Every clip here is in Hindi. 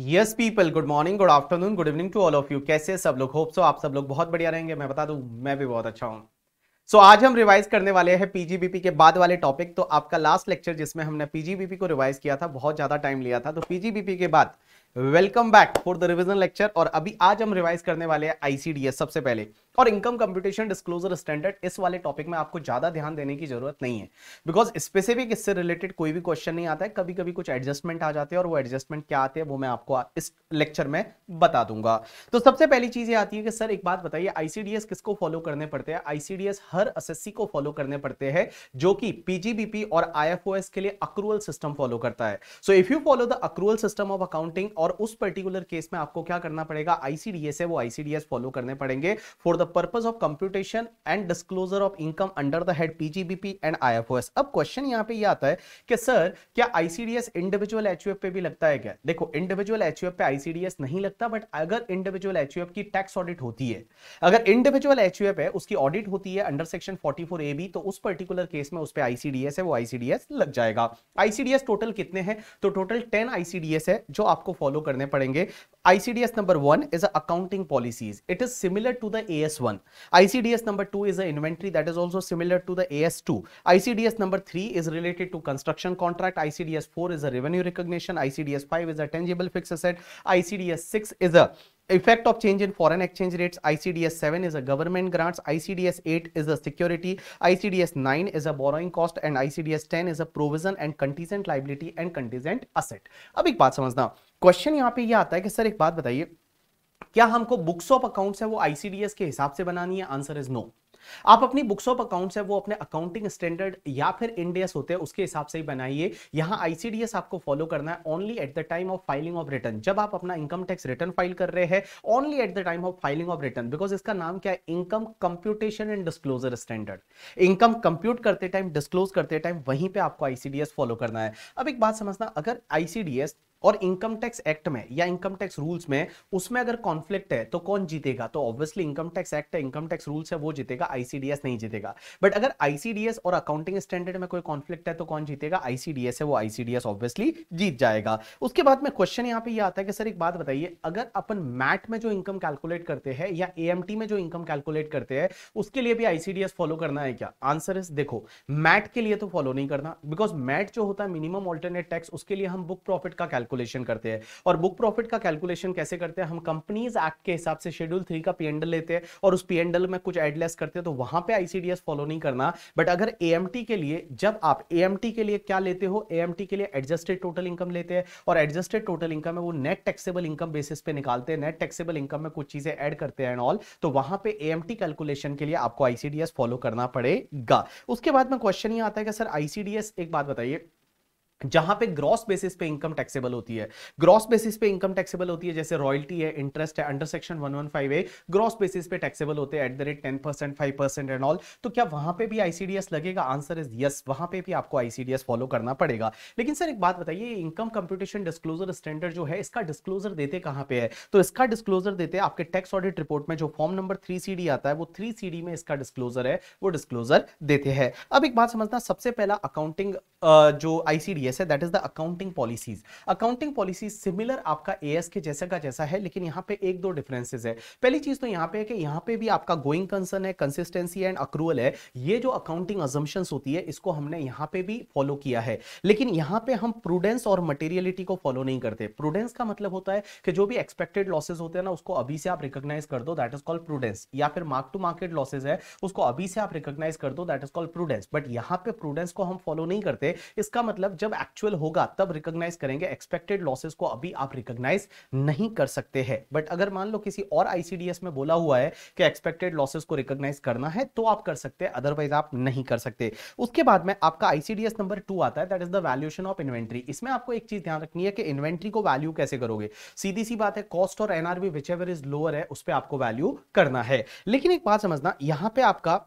Yes people good morning good afternoon good evening to all of you कैसे सब लोग होप सो आप सब लोग बहुत बढ़िया रहेंगे मैं बता दूं मैं भी बहुत अच्छा हूं सो so, आज हम रिवाइज करने वाले हैं पीजीबीपी के बाद वाले टॉपिक तो आपका लास्ट लेक्चर जिसमें हमने पीजीबीपी को रिवाइज किया था बहुत ज्यादा टाइम लिया था तो पीजीबीपी के बाद welcome back for the revision lecture और अभी आज हम रिवाइज करने वाले हैं आईसीडीएस सबसे पहले और इनकम कंप्यूटेशन डिस्क्लोजर स्टैंडर्ड इस वाले टॉपिक में आपको ज्यादा ध्यान देने की जरूरत नहीं है बिकॉज स्पेसिफिक इससे रिलेटेड कोई भी क्वेश्चन नहीं आता है कभी कभी कुछ एडजस्टमेंट आ जाते हैं और वो एडजस्टमेंट क्या आते हैं वो मैं आपको इस लेक्चर में बता दूंगा तो सबसे पहली चीज ये आती है कि सर एक बात बताइए आईसीडीएस किसको फॉलो करने पड़ते हैं आईसीडीएस हर एस को फॉलो करने पड़ते हैं जो कि पीजीबीपी और आई के लिए अक्रूवल सिस्टम फॉलो करता है so if you follow the accrual system of accounting और उस पर्टिकुलर केस में आपको क्या करना पड़ेगा आईसीडीएस है वो आईसीडीएस फॉलो करने पड़ेंगे for the purpose of computation and disclosure of income under the head PGBP and IFOS. अब क्वेश्चन यहाँ पे आता है कि सर क्या आईसीडीएस इंडिविजुअल HUF पे भी लगता है क्या देखो इंडिविजुअल HUF पे आईसीडीएस नहीं लगता बट अगर इंडिविजुअल HUF की टैक्स ऑडिट होती है अगर इंडिविजुअल HUF है उसकी ऑडिट होती है under section forty A B तो उस पर्टिकुलर केस में उस पर आईसीडीएस है वो आईसीडीएस लग जाएगा आईसीडीएस टोटल कितने हैं तो टोटल टेन आईसीडीएस है जो आपको फॉलो करने पड़ेंगे ICDS number one is accounting policies it is similar to the AS AS1. ICDS number 2 is an inventory that is also similar to the AS2. ICDS number 3 is related to construction contract. ICDS 4 is a revenue recognition. ICDS 5 is a tangible fixed asset. ICDS 6 is a effect of change in foreign exchange rates icds 7 is a government grants icds 8 is a security icds 9 is a borrowing cost and icds 10 is a provision and contingent liability and contingent asset अब एक बात समझना क्वेश्चन यहाँ पे ये आता है कि सर एक बात बताइए क्या हमको बुक्स ऑफ अकाउंट्स है वो आईसीडीएस के हिसाब से बनानी है आंसर इज नो आप अपनी बुक्स ऑफ अकाउंट्स है वो अपने अकाउंटिंग स्टैंडर्ड या फिर इंडियस होते हैं उसके हिसाब से ही बनाइए यहां आईसीडीएस आपको फॉलो करना है only at the time of filing of return जब आप अपना इनकम टैक्स रिटर्न फाइल कर रहे हैं only at the time of filing of return because इसका नाम क्या है income computation and disclosure standard income compute करते टाइम डिस्कलोज करते टाइम वहीं पर आपको आईसीडीएस फॉलो करना है अब एक बात समझना अगर आईसीडीएस और इनकम टैक्स एक्ट में या इनकम टैक्स रूल्स में उसमें अगर कॉन्फ्लिक्ट है तो कौन जीतेगा तो ऑब्वियसली इनकम टैक्स एक्ट है इनकम टैक्स रूल्स है वो जीतेगा आईसीडीएस नहीं जीतेगा बट अगर आईसीडीएस और अकाउंटिंग स्टैंडर्ड में कोई कॉन्फ्लिक्ट है तो कौन जीतेगा आईसीडीएस है वो आईसीडीएस ऑब्वियसली जीत जाएगा उसके बाद में क्वेश्चन यहाँ पे ये यह आता है कि सर एक बात बताइए अगर अपन मैट में जो इनकम कैलकुलेट करते हैं या ए में जो इनकम कैलकुलेट करते हैं उसके लिए भी आईसीडीएस फॉलो करना है क्या आंसर इज देखो मैट के लिए तो फॉलो नहीं करना बिकॉज मैट जो होता है मिनिमम ऑल्टरनेट टैक्स उसके लिए हम बुक प्रॉफिट का कैलकुलेट कैलकुलेशन करते हैं और बुक प्रॉफिट का कैलकुलेशन कैसे करते हैं हम कंपनीज एक्ट के हिसाब से शेड्यूल थ्री का पीएनडल लेते हैं और उस पीएनडल में कुछ एडलेस करते हैं तो वहां पे आईसीडीएस फॉलो नहीं करना बट अगर ए के लिए जब आप ए के लिए क्या लेते हो ए के लिए एडजस्टेड टोटल इनकम लेते हैं और एडजस्टेड टोटल इनकम है वो नेट टैक्सेबल इनकम बेसिस पे निकालते हैं नेट टैक्सेबल इनकम में कुछ चीजें ऐड करते हैं एंड ऑल तो वहां पे ए कैलकुलेशन के लिए आपको आईसीडीएस फॉलो करना पड़ेगा उसके बाद में क्वेश्चन ये आता है कि सर आईसीडीएस एक बात बताइए जहां पे ग्रॉस बेसिस पे इनकम टैक्सेबल होती है ग्रॉस बेसिस पे इनकम टैक्सेबल होती है जैसे रॉयल्टी है इंटरेस्ट है under section one one five A gross basis पे टैक्सेबल होते हैं at the rate ten percent five percent and all तो क्या वहां पे भी आईसीडीएस लगेगा आंसर इज यस वहां पे भी आपको आईसीडीएस फॉलो करना पड़ेगा लेकिन सर एक बात बताइए इनकम कंप्यूटेशन डिस्क्लोजर स्टैंडर्ड जो है इसका डिस्क्लोजर देते कहां पे है तो इसका डिस्क्लोजर देते आपके टैक्स ऑडिट रिपोर्ट में जो फॉर्म नंबर थ्री सी आता है वो थ्री सी में इसका डिस्क्लोजर है वो डिस्क्लोजर देते हैं अब एक बात समझना सबसे पहला अकाउंटिंग जो आईसीडीएस एस है that is the accounting policies accounting policies similar आपका एएस के जैसे का जैसा है लेकिन यहाँ पे एक दो डिफरेंसेज है पहली चीज तो यहाँ पे है कि यहाँ पे भी आपका गोइंग कंसर्न है कंसिस्टेंसी एंड अक्रूवल है ये जो अकाउंटिंग अजम्पन्स होती है इसको हमने यहाँ पे भी फॉलो किया है लेकिन यहाँ पे हम प्रूडेंस और मटेरियलिटी को फॉलो नहीं करते प्रूडेंस का मतलब होता है कि जो भी एक्सपेक्टेड लॉसेज होते हैं ना उसको अभी से आप रिकोगनाइज कर दो दैट इज कॉल्ड प्रूडेंस या फिर मार्क टू मार्केट लॉसेज है उसको अभी से आप रिकोगनाइज कर दो that is called prudence but यहाँ पे प्रूडेंस को हम फॉलो नहीं करते इसका मतलब जब जब एक्चुअल होगा तब रिकॉग्नाइज करेंगे एक्सपेक्टेड लॉसेस को अभी आप रिकॉग्नाइज नहीं कर सकते हैं बट अगर मान लो किसी और आईसीडीएस में बोला हुआ है कि एक्सपेक्टेड लॉसेस को रिकॉग्नाइज करना है तो आप कर सकते हैं अदरवाइज आप नहीं कर सकते उसके बाद में आपका आईसीडीएस नंबर टू आता है that is the valuation of inventory इसमें आपको एक चीज ध्यान रखनी है कि इन्वेंट्री को वैल्यू कैसे करोगे सीधी सी बात है कॉस्ट और NRV whichever is lower है उस पर आपको वैल्यू करना है लेकिन एक बात समझना यहां पर आपका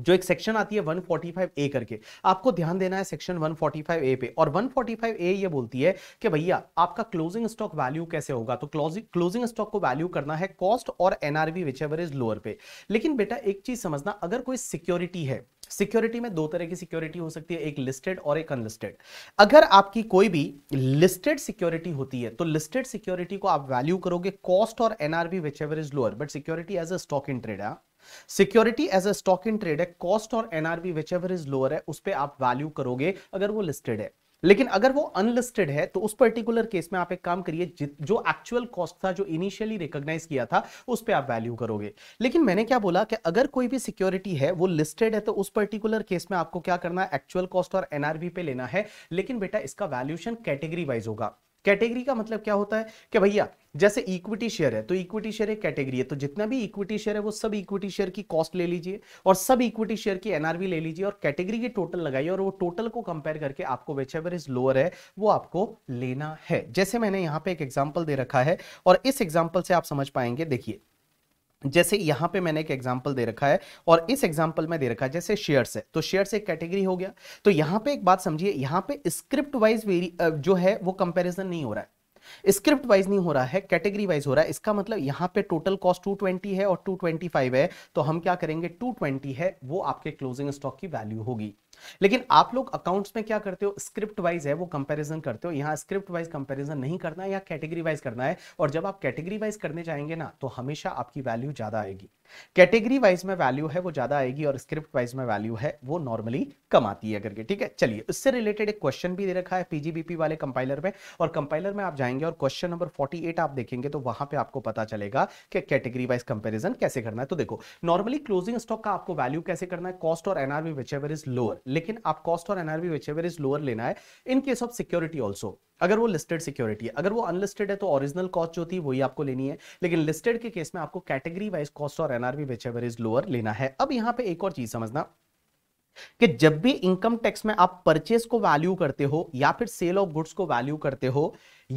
जो एक सेक्शन आती है 145 ए करके आपको ध्यान देना है सेक्शन 145 ए पे और 145 ए ये बोलती है कि भैया आपका क्लोजिंग स्टॉक वैल्यू कैसे होगा तो क्लोजिंग स्टॉक को वैल्यू करना है कॉस्ट और NRV whichever is lower पे लेकिन बेटा एक चीज समझना अगर कोई सिक्योरिटी है सिक्योरिटी में दो तरह की सिक्योरिटी हो सकती है एक लिस्टेड और एक अनलिस्टेड अगर आपकी कोई भी लिस्टेड सिक्योरिटी होती है तो लिस्टेड सिक्योरिटी को आप वैल्यू करोगे कॉस्ट और NRV whichever is lower but security as a stock in trade है security as a stock in trade है कॉस्ट और NRV whichever is lower है उस पर आप वैल्यू करोगे अगर वो लिस्टेड है लेकिन अगर वो अनलिस्टेड है तो उस पर्टिकुलर केस में आप एक काम करिए जो एक्चुअल कॉस्ट था जो इनिशियली रिकॉग्नाइज किया था उस पर आप वैल्यू करोगे लेकिन मैंने क्या बोला कि अगर कोई भी सिक्योरिटी है वो लिस्टेड है तो उस पर्टिकुलर केस में आपको क्या करना है एक्चुअल कॉस्ट और एनआरबी पे लेना है लेकिन बेटा इसका वैल्यूशन कैटेगरी वाइज होगा कैटेगरी का मतलब क्या होता है कि भैया जैसे इक्विटी शेयर है तो इक्विटी शेयर एक कैटेगरी है तो जितना भी इक्विटी शेयर है वो सब इक्विटी शेयर की कॉस्ट ले लीजिए और सब इक्विटी शेयर की एनआरवी ले लीजिए और कैटेगरी की टोटल लगाइए और वो टोटल को कंपेयर करके आपको एवर इज लोअर है वो आपको लेना है जैसे मैंने यहाँ पे एक एग्जाम्पल दे रखा है और इस एग्जाम्पल से आप समझ पाएंगे देखिए जैसे यहाँ पे मैंने एक एग्जांपल दे रखा है और इस एग्जांपल में दे रखा है जैसे शेयर्स है तो शेयर्स एक कैटेगरी हो गया तो यहां पे एक बात समझिए यहाँ पे स्क्रिप्ट वाइज जो है वो कंपैरिजन नहीं हो रहा है स्क्रिप्ट वाइज नहीं हो रहा है कैटेगरी वाइज हो रहा है इसका मतलब यहाँ पे टोटल कॉस्ट 220 है और 225 है तो हम क्या करेंगे 220 है वो आपके क्लोजिंग स्टॉक की वैल्यू होगी लेकिन आप लोग अकाउंट्स में क्या करते हो स्क्रिप्ट वाइज है वो कंपैरिजन करते हो यहां स्क्रिप्ट वाइज कंपैरिजन नहीं करना है या कैटेगरी वाइज करना है और जब आप कैटेगरी वाइज करने जाएंगे ना तो हमेशा आपकी वैल्यू ज्यादा आएगी कैटेगरी वाइज में वैल्यू है वो ज्यादा आएगी और स्क्रिप्ट वाइज में वैल्यू है वो नॉर्मली कम आती है करके ठीक है चलिए इससे रिलेटेड एक क्वेश्चन भी दे रखा है पीजीबीपी वाले कंपाइलर में और कंपाइलर में आप जाएंगे और क्वेश्चन नंबर 48 आप देखेंगे तो वहां पे आपको पता चलेगा कि कैटेगरी वाइज कंपेरिजन कैसे करना है तो देखो नॉर्मली क्लोजिंग स्टॉक का आपको वैल्यू कैसे करना है कॉस्ट और NRV whichever is lower लेकिन आप कॉस्ट और NRV whichever is lower लेना है in case of security also अगर वो लिस्टेड सिक्योरिटी है अगर वो अनलिस्टेड है तो ओरिजिनल कॉस्ट जो थी वही आपको लेनी है लेकिन लिस्टेड के केस में आपको कैटेगरी वाइज कॉस्ट और NRV whichever is lower लेना है अब यहाँ पे एक और चीज समझना कि जब भी इनकम टैक्स में आप परचेस को वैल्यू करते हो या फिर सेल ऑफ गुड्स को वैल्यू करते हो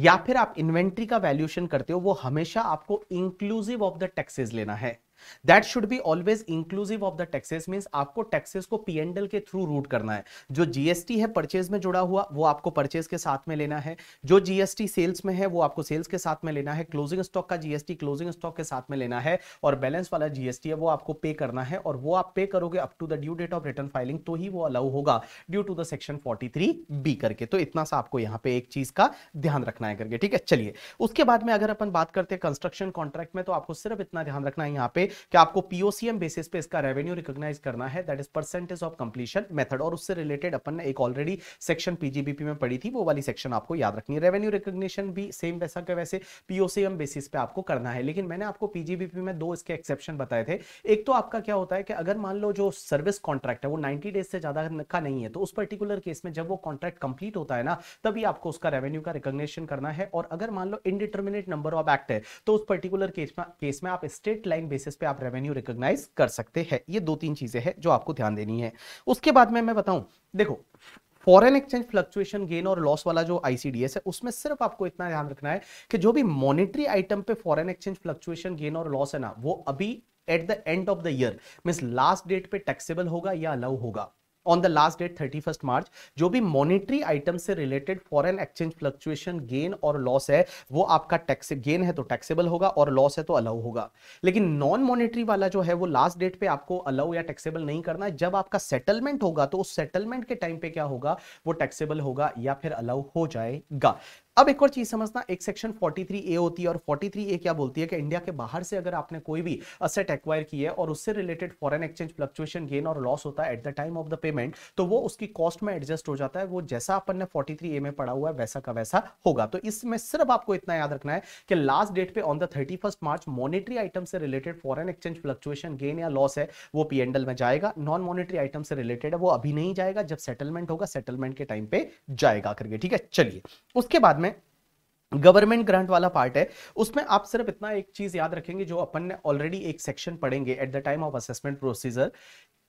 या फिर आप इन्वेंट्री का वैल्यूएशन करते हो वो हमेशा आपको इंक्लूसिव ऑफ द टैक्सेस लेना है that should be always inclusive of the taxes means आपको टैक्सेस को P and L through root करना है जो जीएसटी है परचेज में जुड़ा हुआ वो आपको परचेज के साथ में लेना है जो जीएसटी सेल्स में है वो आपको सेल्स के साथ में लेना है क्लोजिंग स्टॉक का जीएसटी क्लोजिंग स्टॉक के साथ में लेना है और बैलेंस वाला जीएसटी है वो आपको पे करना है और वो आप पे करोगे up to the due date of return filing तो ही वो अलाउ होगा due to the section 43 B करके तो इतना सा आपको यहाँ पे एक चीज का ध्यान रखना है करके ठीक है चलिए उसके बाद में अगर अपन बात करते हैं कंस्ट्रक्शन कॉन्ट्रैक्ट में तो आपको सिर्फ इतना ध्यान रखना है यहाँ पे कि आपको पीओसीएम बेसिस पे इसका रेवेन्यू रिकॉग्नाइज करना है that is percentage of completion method और उससे रिलेटेड अपन ने एक ऑलरेडी सेक्शन पीजीबीपी में पढ़ी थी वो वाली सेक्शन आपको याद रखनी है रेवेन्यू रिकॉग्निशन भी सेम वैसा का वैसे पीओसीएम बेसिस पे आपको करना है लेकिन मैंने आपको पीजीबीपी में दो इसके एक्सेप्शन बताए थे एक तो आपका क्या होता है कि अगर मान लो जो सर्विस कॉन्ट्रैक्ट है वो 90 डेज से ज्यादा का नहीं है तो उस पर्टिकुलर केस में जब वो कॉन्ट्रैक्ट कंप्लीट होता है ना तभी आपको उसका रेवेन्यू का रिकॉग्निशन करना है और अगर मान लो इनडिटर्मिनेट नंबर ऑफ एक्ट है तो उस पर्टिकुलर केस में केस में आप स्टेट लाइन बेसिस पे आप रेवेन्यू रिकॉग्नाइज कर सकते हैं ये दो तीन चीजें हैं जो आपको ध्यान देनी है उसके बाद में मैं बताऊं देखो फॉरेन एक्सचेंज फ्लक्चुएशन गेन और लॉस वाला जो आईसीडीएस है उसमें सिर्फ आपको इतना ध्यान रखना है कि जो भी मॉनेटरी आइटम पे फॉरेन एक्सचेंज फ्लक्चुएशन गेन और लॉस है ना वो अभी at the end of the year mean last date पे टैक्सेबल होगा या अलाउ होगा on the last date thirty first March जो भी मॉनिटरी आइटम से related foreign exchange fluctuation gain और लॉस है वो आपका टैक्स गेन है तो टैक्सेबल होगा और लॉस है तो अलाउ होगा लेकिन नॉन मॉनिटरी वाला जो है वो लास्ट डेट पे आपको अलाउ या टैक्सेबल नहीं करना है जब आपका सेटलमेंट होगा तो उस सेटलमेंट के टाइम पे क्या होगा वो टैक्सेबल होगा या फिर अलाउ हो जाएगा अब एक और चीज समझना एक सेक्शन 43 ए होती है और 43 ए क्या बोलती है कि इंडिया के बाहर से अगर आपने कोई भी असेट एक्वायर की है और उससे related foreign exchange fluctuation gain और लॉस होता है at the time of the payment तो वो उसकी कॉस्ट में एडजस्ट हो जाता है वो जैसा अपन ने 43 ए में पड़ा हुआ है वैसा का वैसा होगा तो इसमें सिर्फ आपको इतना याद रखना है कि लास्ट डेट पे on the thirty March monetary item से related foreign exchange fluctuation gain या लॉस है वो पी में जाएगा नॉन मॉनिटरी आइटम से रिलेटेड है वो अभी नहीं जाएगा जब सेटलमेंट होगा सेटलमेंट के टाइम पे जाएगा करके ठीक है चलिए उसके बाद में गवर्नमेंट ग्रांट वाला पार्ट है उसमें आप सिर्फ इतना एक चीज याद रखेंगे जो अपन ने ऑलरेडी एक सेक्शन पढ़ेंगे at the time of assessment procedure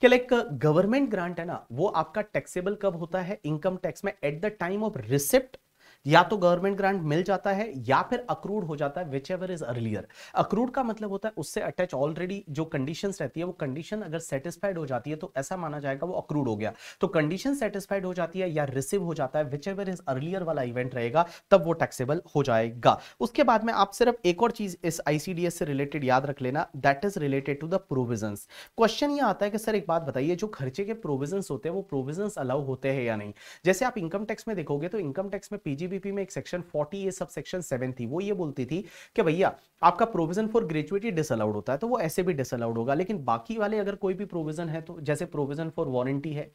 कि लाइक गवर्नमेंट ग्रांट है ना वो आपका टैक्सेबल कब होता है इनकम टैक्स में at the time of receipt या तो गवर्नमेंट ग्रांट मिल जाता है या फिर अक्रूड हो जाता है whichever is earlier accrued का मतलब होता है उससे अटैच ऑलरेडी जो कंडीशन रहती है वो कंडीशन अगर सेटिस्फाइड हो जाती है तो ऐसा माना जाएगा वो अक्रूड हो गया तो कंडीशन सेटिस्फाइड हो जाती है या रिसीव हो जाता है विच एवर इज अर्लियर वाला इवेंट रहेगा तब वो टैक्सेबल हो जाएगा उसके बाद में आप सिर्फ एक और चीज इस आईसीडीएस से रिलेटेड याद रख लेना that is related to the provision question ये आता है कि सर एक बात बताइए जो खर्चे के प्रोविजन होते हैं वो प्रोविजन अलाउ होते हैं या नहीं जैसे आप इनकम टैक्स में देखोगे तो इनकम टैक्स में पीजीबी एलबीपी में एक सेक्शन 40 ए सब सेक्शन सेवन थी वो ये बोलती थी कि भैया आपका प्रोविजन फॉर ग्रेजुएटी डिसअलाउड होता है तो वो ऐसे भी डिसअलाउड होगा लेकिन बाकी वाले अगर कोई भी प्रोविजन है तो जैसे प्रोविजन फॉर वारंटी है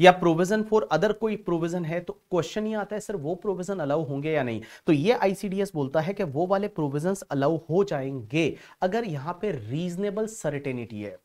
या प्रोविजन फॉर अदर कोई प्रोविजन है तो क्वेश्चन ये आता है सर वो प्रोविजन अलाउ होंगे या नहीं तो ये आईसीडीएस बोलता है कि वो वाले प्रोविजंस अलाउ हो जाएंगे अगर यहां पे रीजनेबल सर्टेनिटी है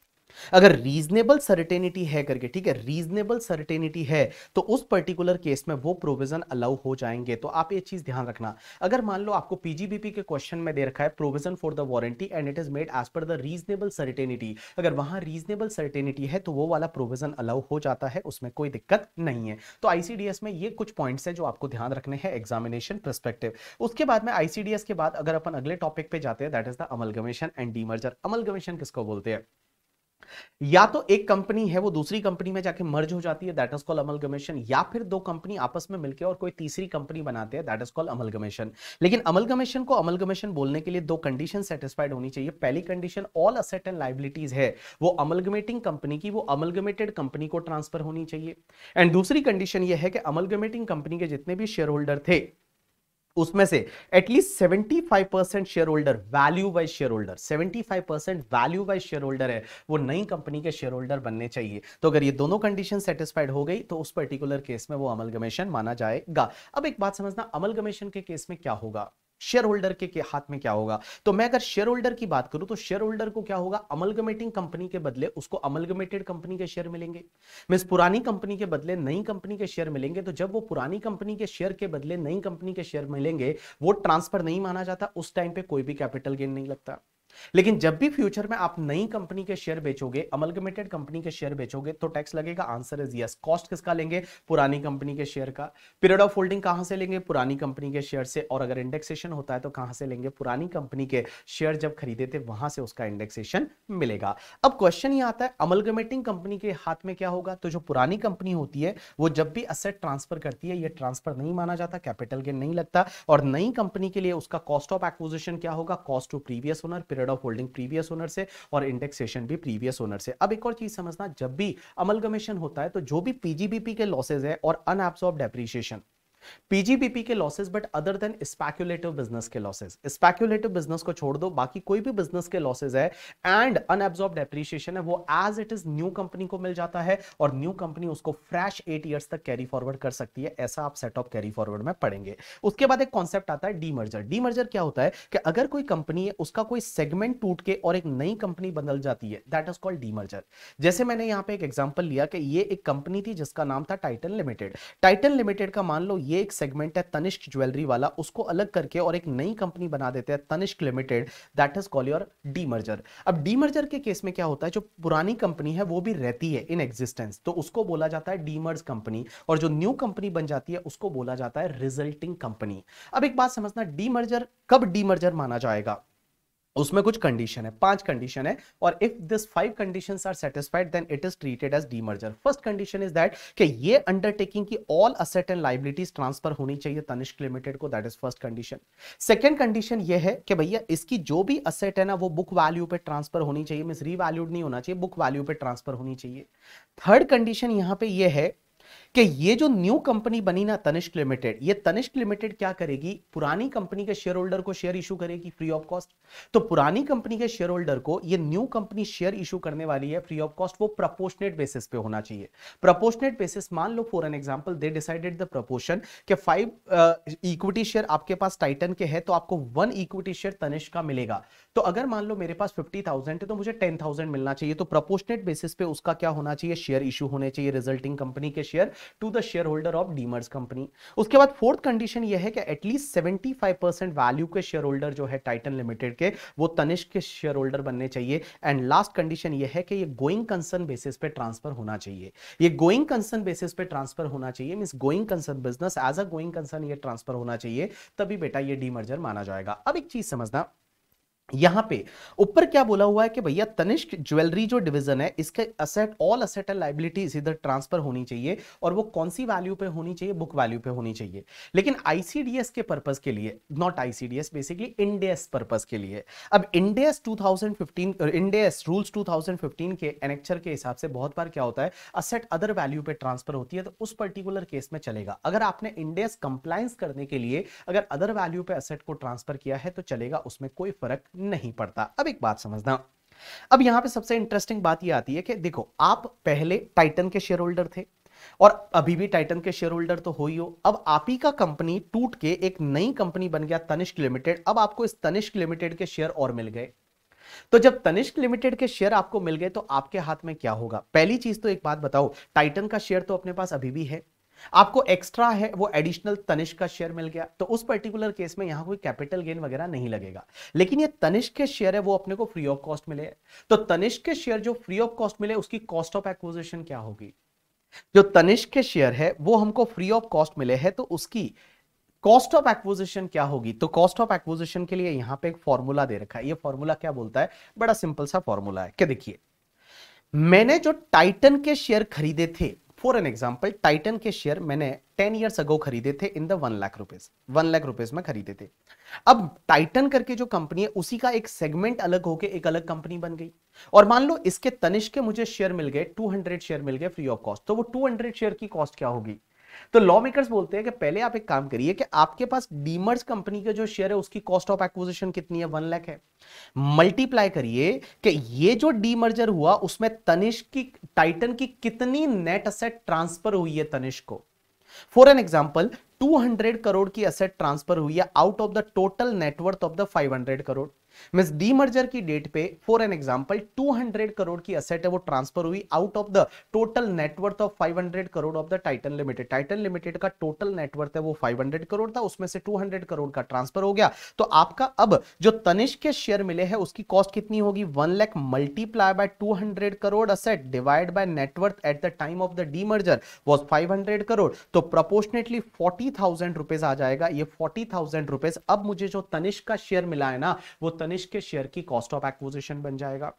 अगर रीजनेबल सर्टेनिटी है करके ठीक है रीजनेबल सर्टेनिटी है तो उस पर्टिकुलर केस में वो प्रोविजन अलाउ हो जाएंगे तो आप ये चीज ध्यान रखना अगर मान लो आपको पीजीबीपी के क्वेश्चन में दे रखा है provision for the warranty and it is made as per the reasonable certainty अगर वहां रीजनेबल सर्टेनिटी है तो वो वाला प्रोविजन अलाउ हो जाता है उसमें कोई दिक्कत नहीं है तो आईसीडीएस में ये कुछ पॉइंट है जो आपको ध्यान रखने हैं एग्जामिनेशन परस्पेक्टिव उसके बाद में आईसीडीएस के बाद अगर अपन अगले टॉपिक पे जाते हैं that is the amalgamation and demerger amalgamation किसको बोलते हैं या तो एक कंपनी है वो दूसरी कंपनी में जाके मर्ज हो जाती है दैट इज कॉल अमलगमेशन या फिर दो कंपनी आपस में मिलकर और कोई तीसरी कंपनी बनाते हैं दैट इज कॉल अमलगमेशन लेकिन अमलगमेशन को अमलगमेशन बोलने के लिए दो कंडीशन सेटिस्फाइड होनी चाहिए पहली condition all asset and liabilities है वो अमलगमेटिंग कंपनी की वो अमलगमेटेड कंपनी को ट्रांसफर होनी चाहिए एंड दूसरी कंडीशन यह है कि अमलगमेटिंग कंपनी के जितने भी शेयर होल्डर थे उसमें से at least seventy five percent share holder value wise share holder seventy five percent value wise share holder है वो नई कंपनी के शेयर होल्डर बनने चाहिए तो अगर ये दोनों कंडीशन सेटिस्फाइड हो गई तो उस पर्टिकुलर केस में वो अमलगमेशन माना जाएगा अब एक बात समझना अमलगमेशन के केस में क्या होगा शेयर होल्डर के, के हाथ में क्या होगा तो मैं अगर शेयर होल्डर की बात करूं तो शेयर होल्डर को क्या होगा अमलगमेटिंग कंपनी के बदले उसको अमलगमेटेड कंपनी के शेयर मिलेंगे मीन पुरानी कंपनी के बदले नई कंपनी के शेयर मिलेंगे तो जब वो पुरानी कंपनी के शेयर के बदले नई कंपनी के शेयर मिलेंगे वो ट्रांसफर नहीं माना जाता उस टाइम पे कोई भी कैपिटल गेन नहीं लगता लेकिन जब भी फ्यूचर में आप नई कंपनी के शेयर बेचोगे अमलगमेटेड कंपनी के शेयर बेचोगे तो टैक्स लगेगा आंसर इज यस कॉस्ट किसका लेंगे पुरानी कंपनी के शेयर का पीरियड ऑफ होल्डिंग कहां से लेंगे पुरानी कंपनी के शेयर से और अगर इंडेक्सेशन होता है तो कहां से लेंगे पुरानी कंपनी के शेयर जब खरीदे थे वहां से उसका इंडेक्सेशन मिलेगा अब क्वेश्चन ये आता है अमलगमेटिंग कंपनी के हाथ में क्या होगा तो जो पुरानी कंपनी होती है वो जब भी असेट ट्रांसफर करती है ये ट्रांसफर नहीं माना जाता कैपिटल गेन नहीं लगता और नई कंपनी के लिए उसका कॉस्ट ऑफ एक्विजिशन क्या होगा cost to previous owner period method of holding previous owner से और इंडेक्सेशन भी प्रीवियस ओनर से अब एक और चीज समझना जब भी अमलगमेशन होता है तो जो भी पीजीबीपी के लॉसेज है और अनएब्सॉर्ब डेप्रीशिएशन पीजीबीपी के losses but other than speculative business के लॉसेस स्पैक्यूलेटिव बिजनेस को छोड़ दो बाकी कोई भी बिजनेस के लॉसेस है एंड अनएब्जॉर्ब डेप्रिशिएशन है वो as it is new company को मिल जाता है और न्यू कंपनी उसको फ्रेश एट ईयर्स तक कैरी फॉरवर्ड कर सकती है ऐसा आप सेट ऑफ कैरी फॉरवर्ड में पढ़ेंगे उसके बाद एक कॉन्सेप्ट आता है डीमर्जर डीमर्जर क्या होता है कि अगर कोई कंपनी है उसका कोई सेगमेंट टूट के और एक नई कंपनी बदल जाती है दैट इज कॉल्ड डीमर्जर जैसे मैंने यहाँ पे एक एग्जाम्पल लिया कि ये एक कंपनी थी जिसका नाम था टाइटन लिमिटेड टाइटन लिमिटेड का मान लो ये ये एक सेगमेंट है तनिष्क ज्वेलरी वाला उसको अलग करके और एक नई कंपनी बना देते हैं Tanishq limited that is call your demerger अब डी मर्जर के केस में क्या होता है जो पुरानी कंपनी है वो भी रहती है इन एग्जिस्टेंस तो उसको बोला जाता है डी मर्ज कंपनी और जो न्यू कंपनी बन जाती है उसको बोला जाता है रिजल्टिंग कंपनी अब एक बात समझना डी मर्जर कब डी मर्जर माना जाएगा उसमें कुछ कंडीशन है पांच कंडीशन है और if this five condition are satisfied then it is treated as demerger first condition is that कि ये अंडरटेकिंग की all asset and liabilities transfer होनी चाहिए तनिष्क लिमिटेड को that is first condition second condition ये है कि भैया इसकी जो भी असेट है ना वो बुक वैल्यू पे ट्रांसफर होनी चाहिए मीन रीवैल्यूड नहीं होना चाहिए बुक वैल्यू पे ट्रांसफर होनी चाहिए थर्ड कंडीशन यहाँ पे यह है कि ये जो न्यू कंपनी बनी ना तनिष्क लिमिटेड ये तनिष्क लिमिटेड क्या करेगी पुरानी कंपनी के शेयर होल्डर को शेयर इशू करेगी फ्री ऑफ कॉस्ट तो पुरानी कंपनी के शेयर होल्डर को ये न्यू कंपनी शेयर इशू करने वाली है फ्री ऑफ कॉस्ट वो प्रपोर्शनेट बेसिस पे होना चाहिए प्रपोर्शनेट बेसिस मान लो for an example they decided the proportion के फाइव इक्विटी शेयर आपके पास टाइटन के है तो आपको वन इक्विटी शेयर तनिष्क का मिलेगा तो अगर मान लो मेरे पास फिफ्टी थाउजेंड है तो मुझे टेन थाउजेंड मिलना चाहिए तो प्रपोर्शनेट बेसिस पे उसका क्या होना चाहिए शेयर इशू होने चाहिए रिजल्टिंग कंपनी के share share to the share holder of demerged company उसके बाद फोर्थ कंडीशन यह है कि at least seventy five percent value के शेयर होल्डर जो है टाइटन लिमिटेड के वो तनिष्क के शेयर होल्डर बनने चाहिए एंड लास्ट कंडीशन यह है कि ये गोइंग कंसर्न बेसिस पे ट्रांसफर होना चाहिए ये गोइंग कंसर्न बेसिस पे ट्रांसफर होना चाहिए mean going concern business as a going concern ये ट्रांसफर होना चाहिए तभी बेटा ये डीमर्जर माना जाएगा अब एक चीज समझना यहां पे ऊपर क्या बोला हुआ है कि भैया तनिष्क ज्वेलरी जो डिवीजन है इसके asset all asset and liabilities इधर ट्रांसफर होनी चाहिए और वो कौन सी वैल्यू पे होनी चाहिए बुक वैल्यू पे होनी चाहिए लेकिन आईसीडीएस के पर्पज के लिए not ICDS basically Ind AS purpose के लिए अब इंडेस 2015 इंडेस रूल्स टू के एनेक्चर के हिसाब से बहुत बार क्या होता है असेट अदर वैल्यू पे ट्रांसफर होती है तो उस पर्टिकुलर केस में चलेगा अगर आपने इंडियस कंप्लायंस करने के लिए अगर अदर वैल्यू पे असेट को ट्रांसफर किया है तो चलेगा उसमें कोई फर्क नहीं पड़ता अब एक बात समझना अब यहां पे सबसे इंटरेस्टिंग बात ये आती है कि देखो आप पहले टाइटन के शेयर होल्डर थे और अभी भी टाइटन के शेयर होल्डर तो हो ही हो अब आप ही का कंपनी टूट के एक नई कंपनी बन गया तनिष्क लिमिटेड अब आपको इस तनिष्क लिमिटेड के शेयर और मिल गए तो जब तनिष्क लिमिटेड के शेयर आपको मिल गए तो आपके हाथ में क्या होगा पहली चीज तो एक बात बताओ टाइटन का शेयर तो अपने पास अभी भी है आपको एक्स्ट्रा है वो एडिशनल तनिष्क का शेयर मिल गया तो उस पर्टिकुलर केस में यहां कोई कैपिटल गेन वगैरह नहीं लगेगा लेकिन ये तनिष्क के शेयर है वो अपने को फ्री ऑफ कॉस्ट मिले तो तनिष्क के शेयर जो फ्री ऑफ कॉस्ट मिले उसकी कॉस्ट ऑफ एक्विजिशन क्या होगी जो तनिष्क के शेयर है वो हमको फ्री ऑफ कॉस्ट मिले है तो उसकी कॉस्ट ऑफ एक्विजिशन क्या होगी तो कॉस्ट ऑफ एक्विजिशन के लिए यहां पे एक फॉर्मूला दे रखा है ये फॉर्मूला क्या बोलता है बड़ा सिंपल सा फॉर्मूला है क्या देखिए मैंने जो टाइटन के शेयर खरीदे थे फॉर एन एग्जाम्पल टाइटन के शेयर मैंने टेन ईयर्स अगो खरीदे थे in the one lakh rupees one lakh rupees में खरीदे थे अब टाइटन करके जो कंपनी है उसी का एक सेगमेंट अलग होके एक अलग कंपनी बन गई और मान लो इसके तनिष के मुझे शेयर मिल गए हंड्रेड शेयर मिल गए फ्री ऑफ कॉस्ट तो वो हंड्रेड शेयर की कॉस्ट क्या होगी तो लॉ मेकर्स बोलते हैं कि पहले आप एक काम करिए कि आपके पास डीमर्स कंपनी का जो शेयर है उसकी कॉस्ट ऑफ एक्विजिशन कितनी है वन लैख है मल्टीप्लाई करिए कि ये जो डीमर्जर हुआ उसमें तनिष्क की टाइटन की कितनी नेट असेट ट्रांसफर हुई है तनिष्क को फॉर एन एग्जाम्पल 200 करोड़ की असेट ट्रांसफर हुई है out of the total net worth of the 500 crore मिस मर्जर की डेट पे फॉर एन एग्जांपल 200 करोड़ की असेट है वो ट्रांसफर हुई out of the total net worth of 500 crore of the Titan limited Titan limited का टोटल नेटवर्थ है वो 500 करोड़ था उसमें से 200 करोड़ का ट्रांसफर हो गया तो आपका अब जो तनिष्क के शेयर मिले हैं उसकी कॉस्ट कितनी होगी one lakh multiply by two crore asset divide by net worth at the time of the demerger was five crore तो प्रपोर्शनेटली फोर्टी थाउजेंड आ जाएगा ये फोर्टी थाउजेंड अब मुझे जो तनिष्क का शेयर मिला है ना वो तनिष्क के शेयर की कॉस्ट ऑफ एक्विजिशन बन जाएगा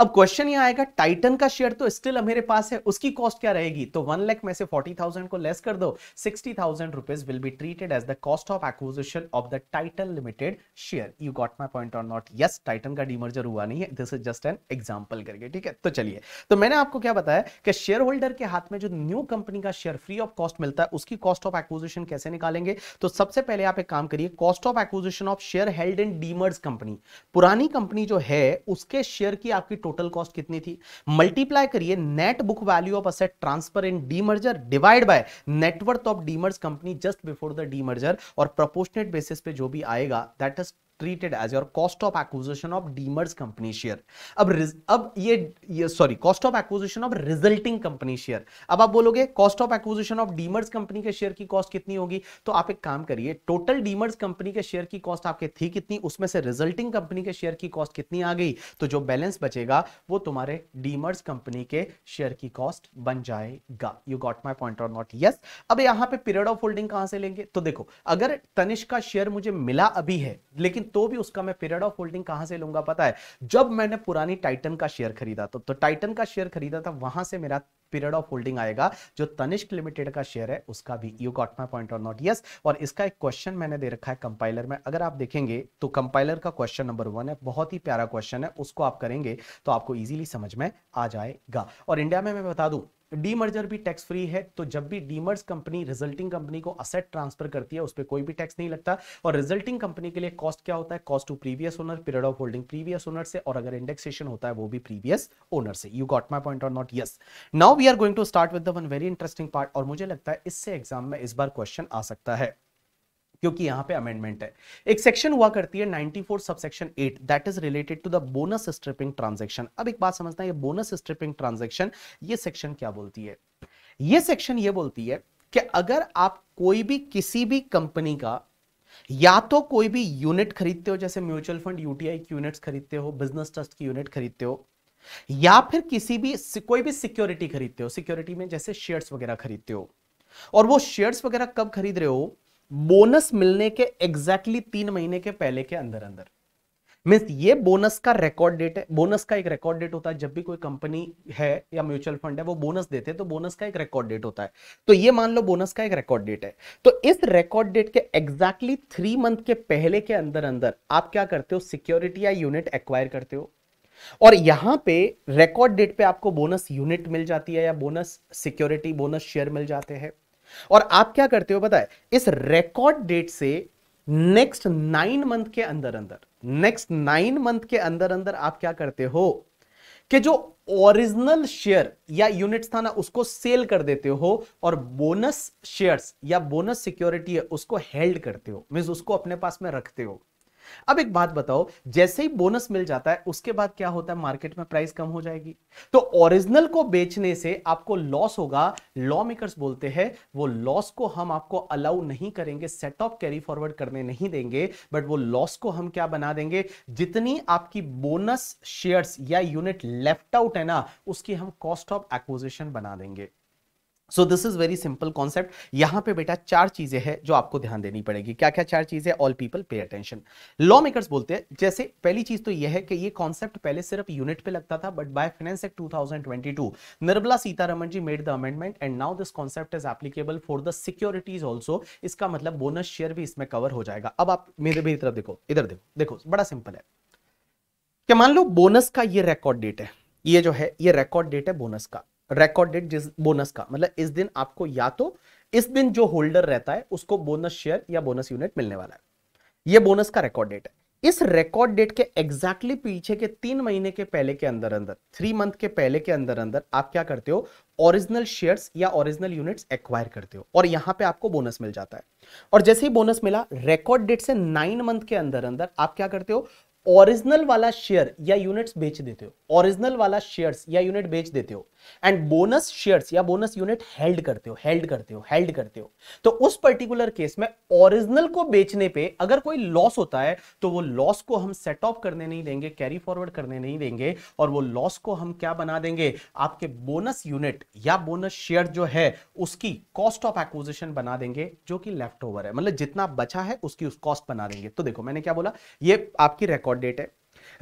अब क्वेश्चन ये आएगा टाइटन का शेयर तो स्टिल मेरे पास है उसकी कॉस्ट क्या रहेगी तो वन लैख में से फोर्टी थाउजेंड को लेस कर दो sixty thousand rupees will be treated as the cost of acquisition of the Titan limited share you got my point on not yes Titan का डीमर्जर हुआ नहीं है this is just an example करके ठीक है तो चलिए तो मैंने आपको क्या बताया कि शेयर होल्डर के हाथ में जो न्यू कंपनी का शेयर फ्री ऑफ कॉस्ट मिलता है उसकी कॉस्ट ऑफ एक्विजिशन कैसे निकालेंगे तो सबसे पहले आप एक काम करिए cost of acquisition of share held in demerged company पुरानी कंपनी जो है उसके शेयर की आपकी टोटल कॉस्ट कितनी थी मल्टीप्लाई करिए net book value of asset transfer in demerger divide by net worth of demerged company just before the demerger और प्रोपोर्शनेट बेसिस पे जो भी आएगा that is treated as your cost of acquisition of demerged company share अब अब ये sorry cost of acquisition of resulting company share अब आप बोलोगे cost of acquisition of demerged company के शेयर की कॉस्ट कितनी होगी तो आप एक काम करिए टोटल डीमर्स कंपनी के शेयर की कॉस्ट आपके थी कितनी उसमें से रिजल्टिंग कंपनी के शेयर की कॉस्ट कितनी आ गई तो जो बैलेंस बचेगा वो तुम्हारे डीमर्स कंपनी के शेयर की कॉस्ट बन जाएगा यू गॉट माई पॉइंट और नॉट यस अब यहां पे पीरियड ऑफ होल्डिंग कहां से लेंगे तो देखो अगर तनिष्क का शेयर मुझे मिला अभी है लेकिन तो भी उसका मैं पीरियड ऑफ होल्डिंग कहां से लूंगा पता है जब मैंने पुरानी टाइटन का शेयर खरीदा तो, तो टाइटन का शेयर खरीदा था वहां से मेरा पीरियड ऑफ होल्डिंग आएगा जो तनिष्क लिमिटेड का शेयर है उसका भी यू गॉट माई पॉइंट और नॉट यस और इसका एक क्वेश्चन मैंने दे रखा है कंपाइलर में अगर आप देखेंगे तो कंपाइलर का क्वेश्चन नंबर वन है बहुत ही प्यारा क्वेश्चन है उसको आप करेंगे तो आपको इजीली समझ में आ जाएगा और इंडिया में मैं बता दूं डीमर्जर भी टैक्स फ्री है तो जब भी डीमर्स कंपनी रिजल्टिंग कंपनी को असेट ट्रांसफर करती है उस पर कोई भी टैक्स नहीं लगता और रिजल्टिंग कंपनी के लिए कॉस्ट क्या होता है cost to previous owner period of holding previous owner से और अगर इंडेक्सेशन होता है वो भी प्रीवियस ओनर से यू गॉट माई पॉइंट और not yes now we are going to start with one very interesting part और मुझे लगता है इससे एग्जाम में इस बार क्वेश्चन आ सकता है क्योंकि यहां पे अमेंडमेंट है एक सेक्शन हुआ करती है 94 sub section eight that is related to the bonus stripping transaction अब एक बात समझना है बोनस स्ट्रिपिंग ट्रांजेक्शन ये सेक्शन क्या बोलती है ये सेक्शन ये बोलती है कि अगर आप कोई भी किसी भी कंपनी का या तो कोई भी यूनिट खरीदते हो जैसे म्यूचुअल फंड यूटीआई की यूनिट्स खरीदते हो बिजनेस ट्रस्ट की यूनिट खरीदते हो या फिर किसी भी कोई भी सिक्योरिटी खरीदते हो सिक्योरिटी में जैसे शेयर्स वगैरह खरीदते हो और वो शेयर्स वगैरह कब खरीद रहे हो बोनस मिलने के एग्जैक्टली तीन महीने के पहले के अंदर अंदर मीन्स ये बोनस का रिकॉर्ड डेट है बोनस का एक रिकॉर्ड डेट होता है जब भी कोई कंपनी है या म्यूचुअल फंड है वो बोनस देते हैं तो बोनस का एक रिकॉर्ड डेट होता है तो ये मान लो बोनस का एक रिकॉर्ड डेट है तो इस रिकॉर्ड डेट के एग्जैक्टली थ्री मंथ के पहले के अंदर अंदर आप क्या करते हो सिक्योरिटी या यूनिट एक्वायर करते हो और यहां पे रिकॉर्ड डेट पे आपको बोनस यूनिट मिल जाती है या बोनस सिक्योरिटी बोनस शेयर मिल जाते हैं और आप क्या करते हो बताए इस रिकॉर्ड डेट से नेक्स्ट नाइन मंथ के अंदर अंदर नेक्स्ट नाइन मंथ के अंदर अंदर आप क्या करते हो कि जो ओरिजिनल शेयर या यूनिट्स था ना उसको सेल कर देते हो और बोनस शेयर्स या बोनस सिक्योरिटी है उसको हेल्ड करते हो मीन उसको अपने पास में रखते हो अब एक बात बताओ जैसे ही बोनस मिल जाता है उसके बाद क्या होता है मार्केट में प्राइस कम हो जाएगी तो ओरिजिनल को बेचने से आपको लॉस होगा लॉ मेकर्स बोलते हैं वो लॉस को हम आपको अलाउ नहीं करेंगे सेट ऑफ कैरी फॉरवर्ड करने नहीं देंगे बट वो लॉस को हम क्या बना देंगे जितनी आपकी बोनस शेयर्स या यूनिट लेफ्ट आउट है ना उसकी हम कॉस्ट ऑफ एक्विजिशन बना देंगे so this is very simple concept यहां पे बेटा चार चीजें हैं जो आपको ध्यान देनी पड़ेगी क्या क्या चार चीजें all people pay attention law makers बोलते हैं जैसे पहली चीज तो यह है कि ये कॉन्सेप्ट पहले सिर्फ यूनिट पे लगता था but by finance act 2022 Nirmala Sitharaman ji made the amendment and now this concept is applicable for the securities also इसका मतलब बोनस शेयर भी इसमें कवर हो जाएगा अब आप मेरे मेरी तरफ देखो इधर देखो देखो बड़ा सिंपल है क्या मान लो बोनस का ये रिकॉर्ड डेट है ये जो है ये रिकॉर्ड डेट है बोनस का रिकॉर्ड डेट जिस बोनस का मतलब इस दिन आपको या तो इस दिन जो होल्डर रहता है उसको बोनस शेयर या बोनस यूनिट मिलने वाला है ये बोनस का रिकॉर्ड डेट है इस रिकॉर्ड डेट के एग्जैक्टली exactly पीछे के तीन महीने के पहले के अंदर अंदर थ्री मंथ के पहले के अंदर अंदर आप क्या करते हो ओरिजिनल शेयर्स या ओरिजिनल यूनिट्स एक्वायर करते हो और यहां पे आपको बोनस मिल जाता है और जैसे ही बोनस मिला रिकॉर्ड डेट से नाइन मंथ के अंदर अंदर आप क्या करते हो ओरिजिनल वाला शेयर या यूनिट्स बेच देते हो ओरिजिनल वाला शेयर्स या यूनिट बेच देते हो एंड बोनस शेयर्स या बोनस यूनिट हेल्ड करते हो हेल्ड करते हो हेल्ड करते हो तो उस पर्टिकुलर केस में ओरिजिनल को बेचने पे अगर कोई लॉस होता है तो वो लॉस को हम सेट ऑफ करने नहीं देंगे कैरी फॉरवर्ड करने नहीं देंगे और वो लॉस को हम क्या बना देंगे आपके बोनस यूनिट या बोनस शेयर जो है उसकी कॉस्ट ऑफ एक्विजिशन बना देंगे जो कि लेफ्ट ओवर है मतलब जितना बचा है उसकी उस कॉस्ट बना देंगे तो देखो मैंने क्या बोला ये आपकी रिकॉर्ड डेट है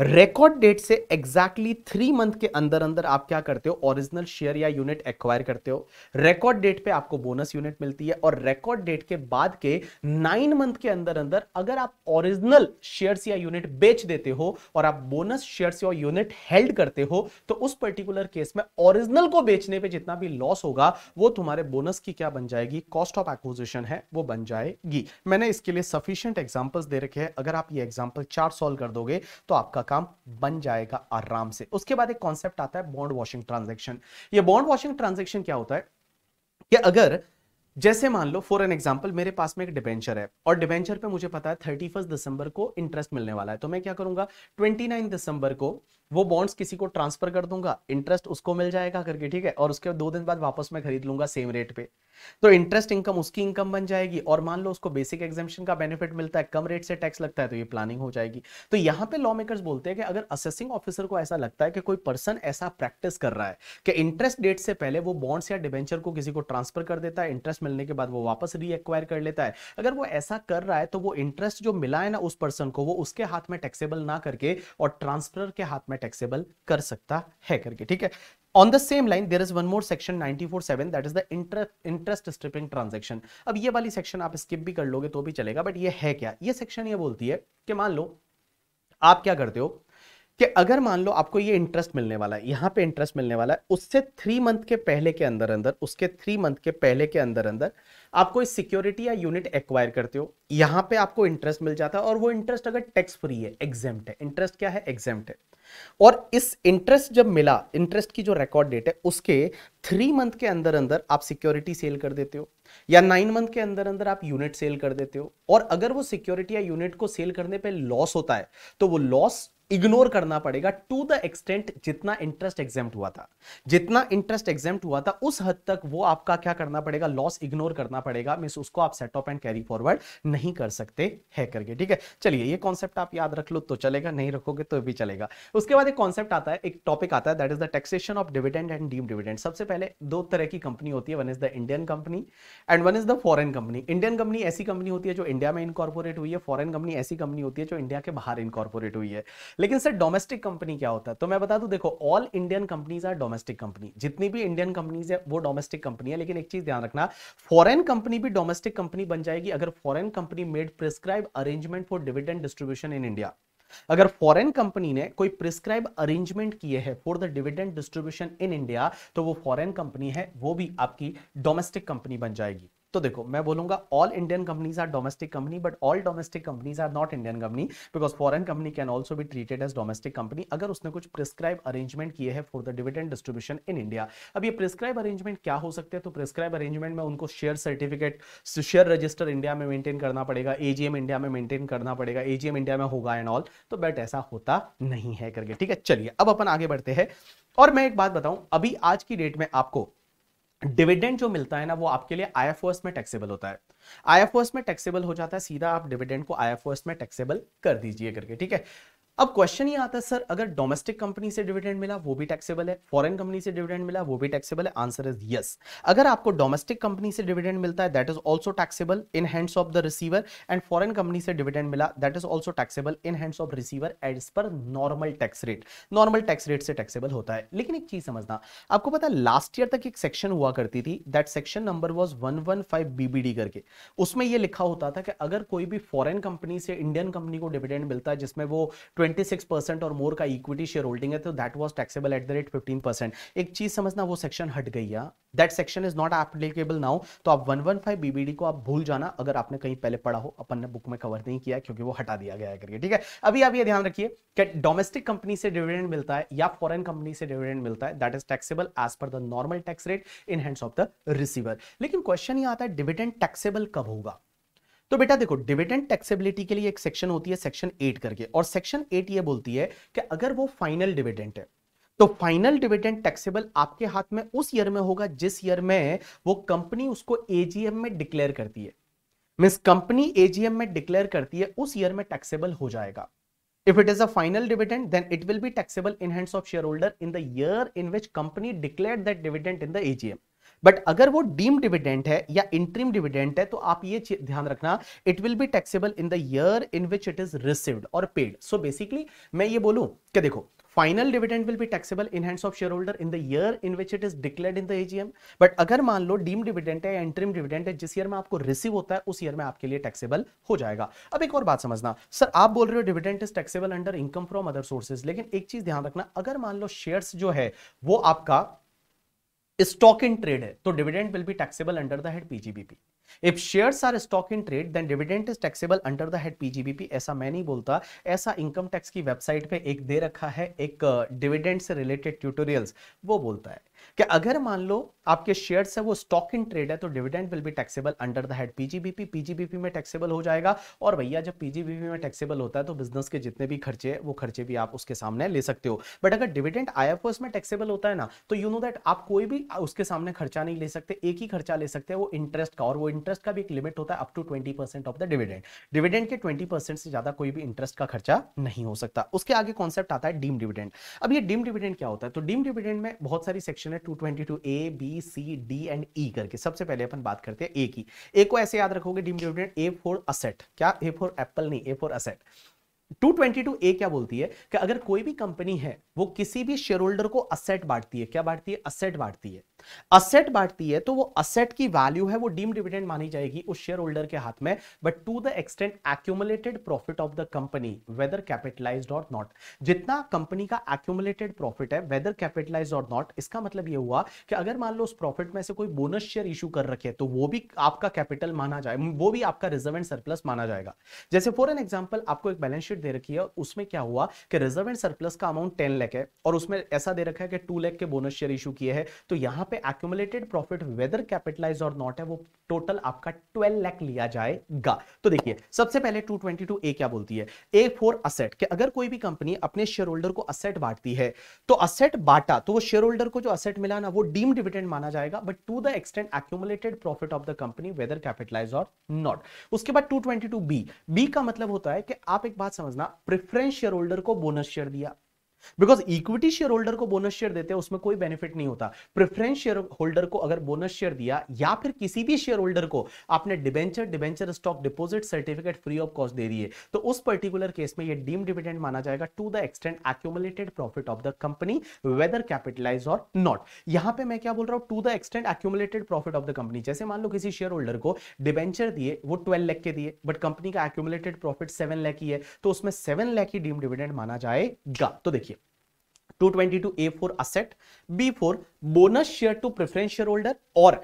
रिकॉर्ड डेट से एग्जैक्टली थ्री मंथ के अंदर अंदर आप क्या करते हो ओरिजिनल शेयर या यूनिट एक्वायर करते हो रिकॉर्ड डेट पे आपको बोनस यूनिट मिलती है और रिकॉर्ड डेट के बाद के नाइन मंथ के अंदर अंदर अगर आप ओरिजिनल शेयर्स या यूनिट बेच देते हो और आप बोनस शेयर्स या यूनिट हेल्ड करते हो तो उस पर्टिकुलर केस में ओरिजिनल को बेचने पर जितना भी लॉस होगा वो तुम्हारे बोनस की क्या बन जाएगी कॉस्ट ऑफ एक्विजिशन है वो बन जाएगी मैंने इसके लिए सफिशियंट एग्जाम्पल्स दे रखे हैं अगर आप ये एग्जाम्पल चार सॉल्व कर दोगे तो आपका काम बन जाएगा आराम से उसके बाद एक कॉन्सेप्ट आता है बॉन्ड वॉशिंग ट्रांजेक्शन ये बॉन्ड वॉशिंग ट्रांजेक्शन क्या होता है कि अगर जैसे मान लो फॉर एन एग्जाम्पल मेरे पास में एक डिबेंचर है और डिबेंचर पे मुझे पता है थर्टी फर्स्ट दिसंबर को इंटरेस्ट मिलने वाला है तो मैं क्या करूंगा ट्वेंटी नाइन दिसंबर को वो बॉन्ड्स किसी को ट्रांसफर कर दूंगा इंटरेस्ट उसको मिल जाएगा करके ठीक है और उसके दो दिन बाद वापस मैं खरीद लूंगा सेम रेट पे तो इंटरेस्ट इनकम उसकी इनकम बन जाएगी और मान लो उसको बेसिक एग्जामेशन का बेनिफिट मिलता है कम रेट से टैक्स लगता है तो ये प्लानिंग हो जाएगी तो यहाँ पे लॉ मेकर्स बोलते हैं कि अगर असेसिंग ऑफिसर को ऐसा लगता है कि कोई पर्सन ऐसा प्रैक्टिस कर रहा है कि इंटरेस्ट डेट से पहले वो बॉन्ड्स या डिबेंचर को किसी को ट्रांसफर कर देता है इंटरेस्ट मिलने के बाद वो वापस रीएक्वायर कर लेता है अगर वो ऐसा कर रहा है तो वो इंटरेस्ट जो मिला है ना उस पर्सन को वो उसके हाथ में टैक्सेबल ना करके और ट्रांसफर के हाथ में टैक्सेबल कर सकता है करके ठीक है on the same line there is one more section seven that is the interest stripping transaction अब ये वाली सेक्शन आप स्किप भी कर लोगे तो भी चलेगा बट ये है क्या ये सेक्शन ये बोलती है कि मान लो आप क्या करते हो कि अगर मान लो आपको ये इंटरेस्ट मिलने वाला है यहाँ पे इंटरेस्ट मिलने वाला है उससे थ्री मंथ के पहले के अंदर अंदर उसके थ्री मंथ के पहले के अंदर अंदर आप कोई सिक्योरिटी या यूनिट एक्वायर करते हो यहाँ पे आपको इंटरेस्ट मिल जाता है और वो इंटरेस्ट अगर टैक्स फ्री है एग्जाम्प्ट है इंटरेस्ट क्या है एग्जाम्प्ट है और इस इंटरेस्ट जब मिला इंटरेस्ट की जो रिकॉर्ड डेट है उसके थ्री मंथ के अंदर अंदर आप सिक्योरिटी सेल कर देते हो या नाइन मंथ के अंदर अंदर आप यूनिट सेल कर देते हो और अगर वो सिक्योरिटी या यूनिट को सेल करने पे लॉस होता है तो वो लॉस इग्नोर करना पड़ेगा टू द एक्सटेंट जितना इंटरेस्ट एग्जाम हुआ था जितना इंटरेस्ट एग्जाम हुआ था उस हद तक वो आपका क्या करना पड़ेगा लॉस इग्नोर करना पड़ेगा मीन उसको आप set setup and carry forward नहीं कर सकते है करके ठीक है चलिए ये कॉन्सेप्ट आप याद रख लो तो चलेगा नहीं रखोगे तो भी चलेगा उसके बाद एक कॉन्सेप्ट आता है एक टॉपिक आता है that is the taxation of dividend and deem dividend सबसे पहले दो तरह की कंपनी होती है one is the Indian company and one is the foreign company Indian company ऐसी कंपनी होती है जो इंडिया में इनकॉर्पोरेट हुई है फॉरन कंपनी ऐसी कंपनी होती है जो इंडिया के बाहर इनकॉर्पोरेट हुई है लेकिन सर डोमेस्टिक कंपनी क्या होता है तो मैं बता दूं देखो all Indian companies are domestic company जितनी भी इंडियन कंपनीज है वो डोमेस्टिक कंपनी है लेकिन एक चीज ध्यान रखना फॉरेन कंपनी भी डोमेस्टिक कंपनी बन जाएगी अगर foreign company made prescribe arrangement for dividend distribution in India अगर फॉरेन कंपनी ने कोई प्रिस्क्राइब अरेंजमेंट किए हैं for the dividend distribution in India तो वो फॉरेन कंपनी है वो भी आपकी डोमेस्टिक कंपनी बन जाएगी तो देखो मैं बोलूंगा all Indian companies are domestic company but all domestic companies are not Indian company because foreign company can also भी ट्रीटेड एज डोमेस्टिक कंपनी अगर उसने कुछ प्रिस्क्राइब अरेंजमेंट किए हैं for the dividend distribution in India अब ये प्रिस्क्राइब अरेंजमेंट क्या हो सकते हैं तो प्रिस्क्राइब अरेंजमेंट में उनको share certificate share register India में मेंटेन करना पड़ेगा एजीएम इंडिया में मेंटेन करना पड़ेगा एजीएम इंडिया में होगा एंड ऑल तो बट ऐसा होता नहीं है करके ठीक है चलिए अब अपन आगे बढ़ते हैं और मैं एक बात बताऊं अभी आज की डेट में आपको डिविडेंड जो मिलता है ना वो आपके लिए आई में टैक्सेबल होता है आई में टैक्सेबल हो जाता है सीधा आप डिविडेंड को आई में टैक्सेबल कर दीजिए करके ठीक है अब क्वेश्चन ये आता है सर अगर डोमेस्टिक कंपनी से डिविडेंड मिला वो भी टैक्सेबल है फॉरेन कंपनी से डिविडेंड मिला वो भी टैक्सेबल है आंसर इज यस अगर आपको डोमेस्टिक कंपनी से डिविडेंड मिलता है that is also taxable in hands of the receiver and foreign company से डिविडेंड मिला that is also taxable in hands of receiver as per normal tax rate normal tax rate से टैक्सेबल होता है लेकिन एक चीज समझना आपको पता है लास्ट ईयर तक एक सेक्शन हुआ करती थी that section number was one one five BBD करके उसमें यह लिखा होता था कि अगर कोई भी फॉरेन कंपनी से इंडियन कंपनी को डिविडेंड मिलता है जिसमें वो 26 और मोर का इक्विटी शेयर होल्डिंग है तो that was taxable at the rate fifteen percent एक चीज समझना वो सेक्शन हट गई है that section is not applicable now तो आप 115 बीबीडी को आप भूल जाना अगर आपने कहीं पहले पढ़ा हो अपन ने बुक में कवर नहीं किया क्योंकि वो हटा दिया गया है करके ठीक है अभी आप ये ध्यान रखिए कि डोमेस्टिक कंपनी से डिविडेंड मिलता है या फॉरन कंपनी से डिविडेंड मिलता है that is taxable as per the normal tax rate in hands of the receiver लेकिन क्वेश्चन ये आता है डिविडेंड टैक्सेबल कब होगा तो बेटा देखो डिविडेंड टैक्सेबिलिटी के लिए एक सेक्शन होती है सेक्शन एट करके और सेक्शन एट ये बोलती है कि अगर वो फाइनल डिविडेंट है तो फाइनल डिविडेंड टैक्सेबल आपके हाथ में उस ईयर में होगा जिस ईयर में वो कंपनी उसको एजीएम में डिक्लेयर करती है मीन्स कंपनी एजीएम में डिक्लेयर करती है उस ईयर में टैक्सेबल हो जाएगा if it is a final dividend then it will be taxable in hands of share holder in the year in which company declare that dividend in the AGM but अगर वो डीम डिविडेंट है या इंट्रीम डिविडेंट है तो आप ये ध्यान रखना it will be taxable in the year in which it is receive or paid so basically मैं ये बोलूं कि देखो final dividend will be taxable in hands of share holder in the year in which it is declared in the AGM but अगर मान लो डीम डिविडेंड है या इंटरिम डिविडेंड है जिस ईयर में आपको रिसीव होता है उस ईयर में आपके लिए टैक्सेबल हो जाएगा अब एक और बात समझना सर आप बोल रहे हो dividend is taxable under income from other sources लेकिन एक चीज ध्यान रखना अगर मान लो शेयर्स जो है वो आपका स्टॉक इन ट्रेड है तो dividend will be taxable under the head PGBP if shares are stock in trade then dividend is taxable under the head PGBP ऐसा मैं नहीं बोलता ऐसा इनकम टैक्स की वेबसाइट पे एक दे रखा है एक डिविडेंड uh, से रिलेटेड ट्यूटोरियल्स वो बोलता है कि अगर मान लो आपके शेयर है वो स्टॉक इन ट्रेड है तो dividend will be taxable under the head PGBP PGBP में टैक्सेबल हो जाएगा और भैया जब पीजीबीपी में टैक्सेबल होता है तो बिजनेस के जितने भी खर्चे वो खर्चे भी आप उसके सामने ले सकते हो बट अगर डिविडेंड आईएफओएस में टैक्सेबल होता है ना तो यू नो दैट आप कोई भी उसके सामने खर्चा नहीं ले सकते एक ही खर्चा ले सकते हैं वो इंटरेस्ट का और वो इंटरेस्ट का भी एक लिमिट होता है up to twenty of the dividend dividend के ट्वेंटी से ज्यादा कोई भी इंटरेस्ट का खर्चा नहीं हो सकता उसके आगे कॉन्सेप्ट आता है डीम डिविडेंड अब ये डीम डिविडेंड क्या होता है तो डीम डिविडेंड में बहुत सारी सेक्शन क्वेश्चन है two A B C D and E करके सबसे पहले अपन बात करते हैं ए की ए को ऐसे याद रखोगे डीम ए फोर असेट क्या ए फोर एप्पल नहीं ए फोर असेट 222 ए क्या बोलती है कि अगर कोई भी कंपनी है वो किसी भी शेयर होल्डर को असेट बांटती है क्या बांटती है असेट बांटती है असेट बांटती है तो वो असेट की वैल्यू है वो डीम डिविडेंड मानी जाएगी उस शेयर होल्डर के हाथ में but to the extent accumulated profit of the company whether capitalise or not जितना कंपनी का एक्यूमुलेटेड प्रॉफिट है वेदर कैपिटलाइज और नॉट इसका मतलब ये हुआ कि अगर मान लो उस प्रॉफिट में से कोई बोनस शेयर इशू कर रखे तो वो भी आपका कैपिटल माना जाए वो भी आपका रिजर्व एंड सरप्लस माना जाएगा जैसे फॉर एन एग्जाम्पल आपको एक बैलेंस शीट लिमिट दे रखी है और उसमें क्या हुआ कि रिजर्व एंड सरप्लस का अमाउंट टेन लैख है और उसमें ऐसा दे रखा है कि टू लैख के बोनस शेयर इशू किए हैं तो यहां पे accumulated profit whether capitalise or not है वो टोटल आपका ट्वेल्व लैख लिया जाएगा तो देखिए सबसे पहले टू ट्वेंटी टू ए क्या बोलती है ए फोर असेट कि अगर कोई भी कंपनी अपने शेयर होल्डर को असेट बांटती है तो असेट बांटा तो वो शेयर होल्डर को जो असेट मिला ना वो डीम डिविडेंड माना जाएगा but to the extent accumulated profit of the company whether capitalise or not उसके बाद two twenty two B B का मतलब होता है कि आप एक बात समझ समझना प्रेफरेंस शेयर होल्डर को बोनस शेयर दिया बिकॉज इक्विटी शेयर होल्डर को बोनस शेयर देते हैं उसमें कोई बेनिफिट नहीं होता प्रेफरेंस शेयर होल्डर को अगर बोनस शेयर दिया या फिर किसी भी शेयर होल्डर को आपने debenture debenture stock deposit certificate free of cost दे दिए तो उस पर्टिकुलर केस में ये डीम डिविडेंड माना जाएगा to the extent accumulated profit of the company whether capitalise or not यहां पर मैं क्या बोल रहा हूं to the extent accumulated profit of the company जैसे मान लो किसी शेयर होल्डर को डिबेंचर दिए वो ट्वेल्व लैख के दिए बट कंपनी का एक्यूमुलेटेड प्रॉफिट सेवन लैख ही है तो उसमें सेवन लैख ही डीम डिविडेंड माना जाएगा तो देखिए 222 A4 asset. B4 bonus share to preference shareholder or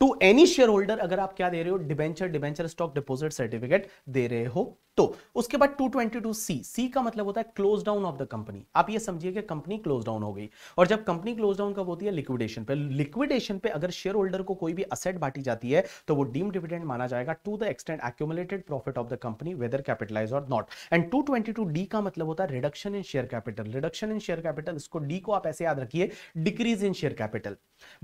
to any share holder अगर आप क्या दे रहे हो debenture debenture stock deposit certificate दे रहे हो तो उसके बाद 222 सी सी का मतलब होता है close down of the company आप ये समझिए कि कंपनी क्लोज डाउन हो गई और जब कंपनी क्लोज डाउन कब होती है लिक्विडेशन पे लिक्विडेशन पे अगर शेयर होल्डर को कोई भी असेट बांटी जाती है तो वो डीम डिविडेंड माना जाएगा to the extent accumulated profit of the company whether capitalise or not and two D का मतलब होता है reduction in share capital reduction in share capital इसको डी को आप ऐसे याद रखिए डिक्रीज इन शेयर कैपिटल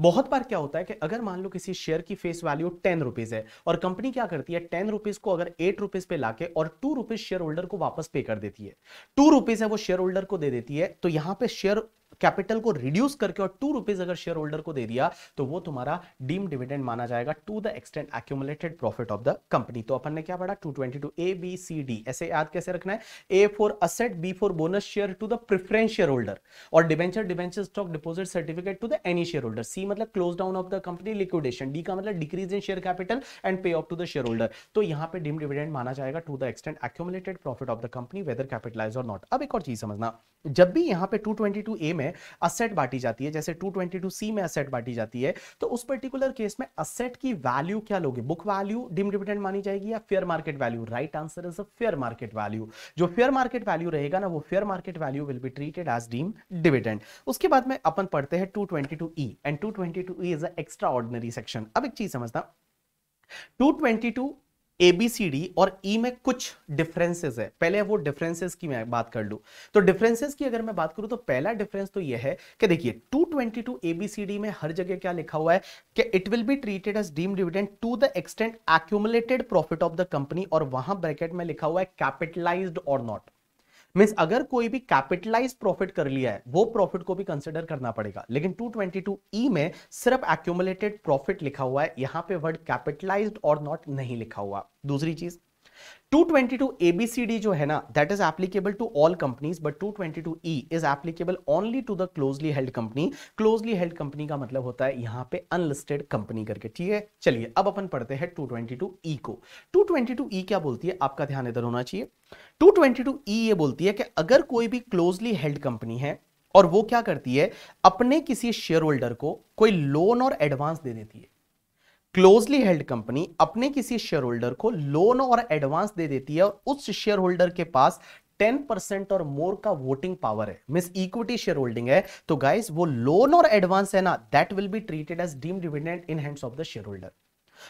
बहुत बार क्या होता है कि अगर मान लो किसी किसी शेयर की फेस वैल्यू टेन रुपीज है और कंपनी क्या करती है टेन रुपीज को अगर एट रुपीज पे लाके और टू रुपीज शेयर होल्डर को वापस पे कर देती है टू रुपीज है वो शेयर होल्डर को दे देती है तो यहां पे शेयर कैपिटल को रिड्यूस करके और टू रुपीज अगर शेयर होल्डर को दे दिया तो वो तुम्हारा डीम डिविडेंड माना जाएगा to the extent accumulated profit of the company तो अपन ने क्या पढ़ा two twenty two A B C D ऐसे याद कैसे रखना है A for asset B for bonus share to the preference share holder और debenture debenture stock deposit certificate to the any share holder C मतलब close down of the company liquidation D का मतलब decrease in share capital and pay of to the share holder तो यहाँ पे डीम डिविडेंड माना जाएगा to the extent accumulated profit of the company whether capitalise or not अब एक और चीज समझना जब भी यहाँ पे टू ट्वेंटी टू ए में में असेट बांटी जाती है जैसे सी में असेट बांटी जाती है तो उस पर्टिकुलर केस में असेट की वैल्यू क्या लोगे बुक वैल्यू डिम डिविडेंड मानी जाएगी या fair market value right answer is a fair market value जो फेयर मार्केट वैल्यू रहेगा ना वो fair market value will be treated as deem dividend उसके बाद में अपन पढ़ते हैं two E and two E is a extra ordinary section अब एक चीज समझता 222 ए बी सी डी और ई e में कुछ डिफरेंसेस है पहले वो डिफरेंसेस की मैं बात कर लू तो डिफरेंसेस की अगर मैं बात करूं तो पहला डिफरेंस तो ये है कि देखिए 222 ए बी सी डी में हर जगह क्या लिखा हुआ है कि it will be treated as deem dividend to the extent accumulated profit of the company और वहां ब्रैकेट में लिखा हुआ है कैपिटलाइज्ड और नॉट मीन्स अगर कोई भी कैपिटलाइज प्रॉफिट कर लिया है वो प्रॉफिट को भी कंसिडर करना पड़ेगा लेकिन 222 ई e में सिर्फ एक्यूमुलेटेड प्रॉफिट लिखा हुआ है यहां पे वर्ड कैपिटलाइज्ड और नॉट नहीं लिखा हुआ दूसरी चीज 222 ABCD जो है ना that is applicable to all companies but 222E is applicable only to the closely held company closely held company का मतलब होता है यहां पे अनलिस्टेड कंपनी करके ठीक है चलिए अब अपन पढ़ते हैं ई e को ई e क्या बोलती है आपका ध्यान इधर होना चाहिए ई e ये बोलती है कि अगर कोई भी क्लोजली हेल्ड कंपनी है और वो क्या करती है अपने किसी शेयर होल्डर को कोई लोन और एडवांस दे देती है क्लोजली हेल्ड कंपनी अपने किसी शेयर होल्डर को लोन और एडवांस दे देती है और उस शेयर होल्डर के पास 10% और मोर का वोटिंग पावर है मिस इक्विटी शेयर होल्डिंग है तो गाइस वो लोन और एडवांस है ना that will be treated as deem dividend in hands of the share holder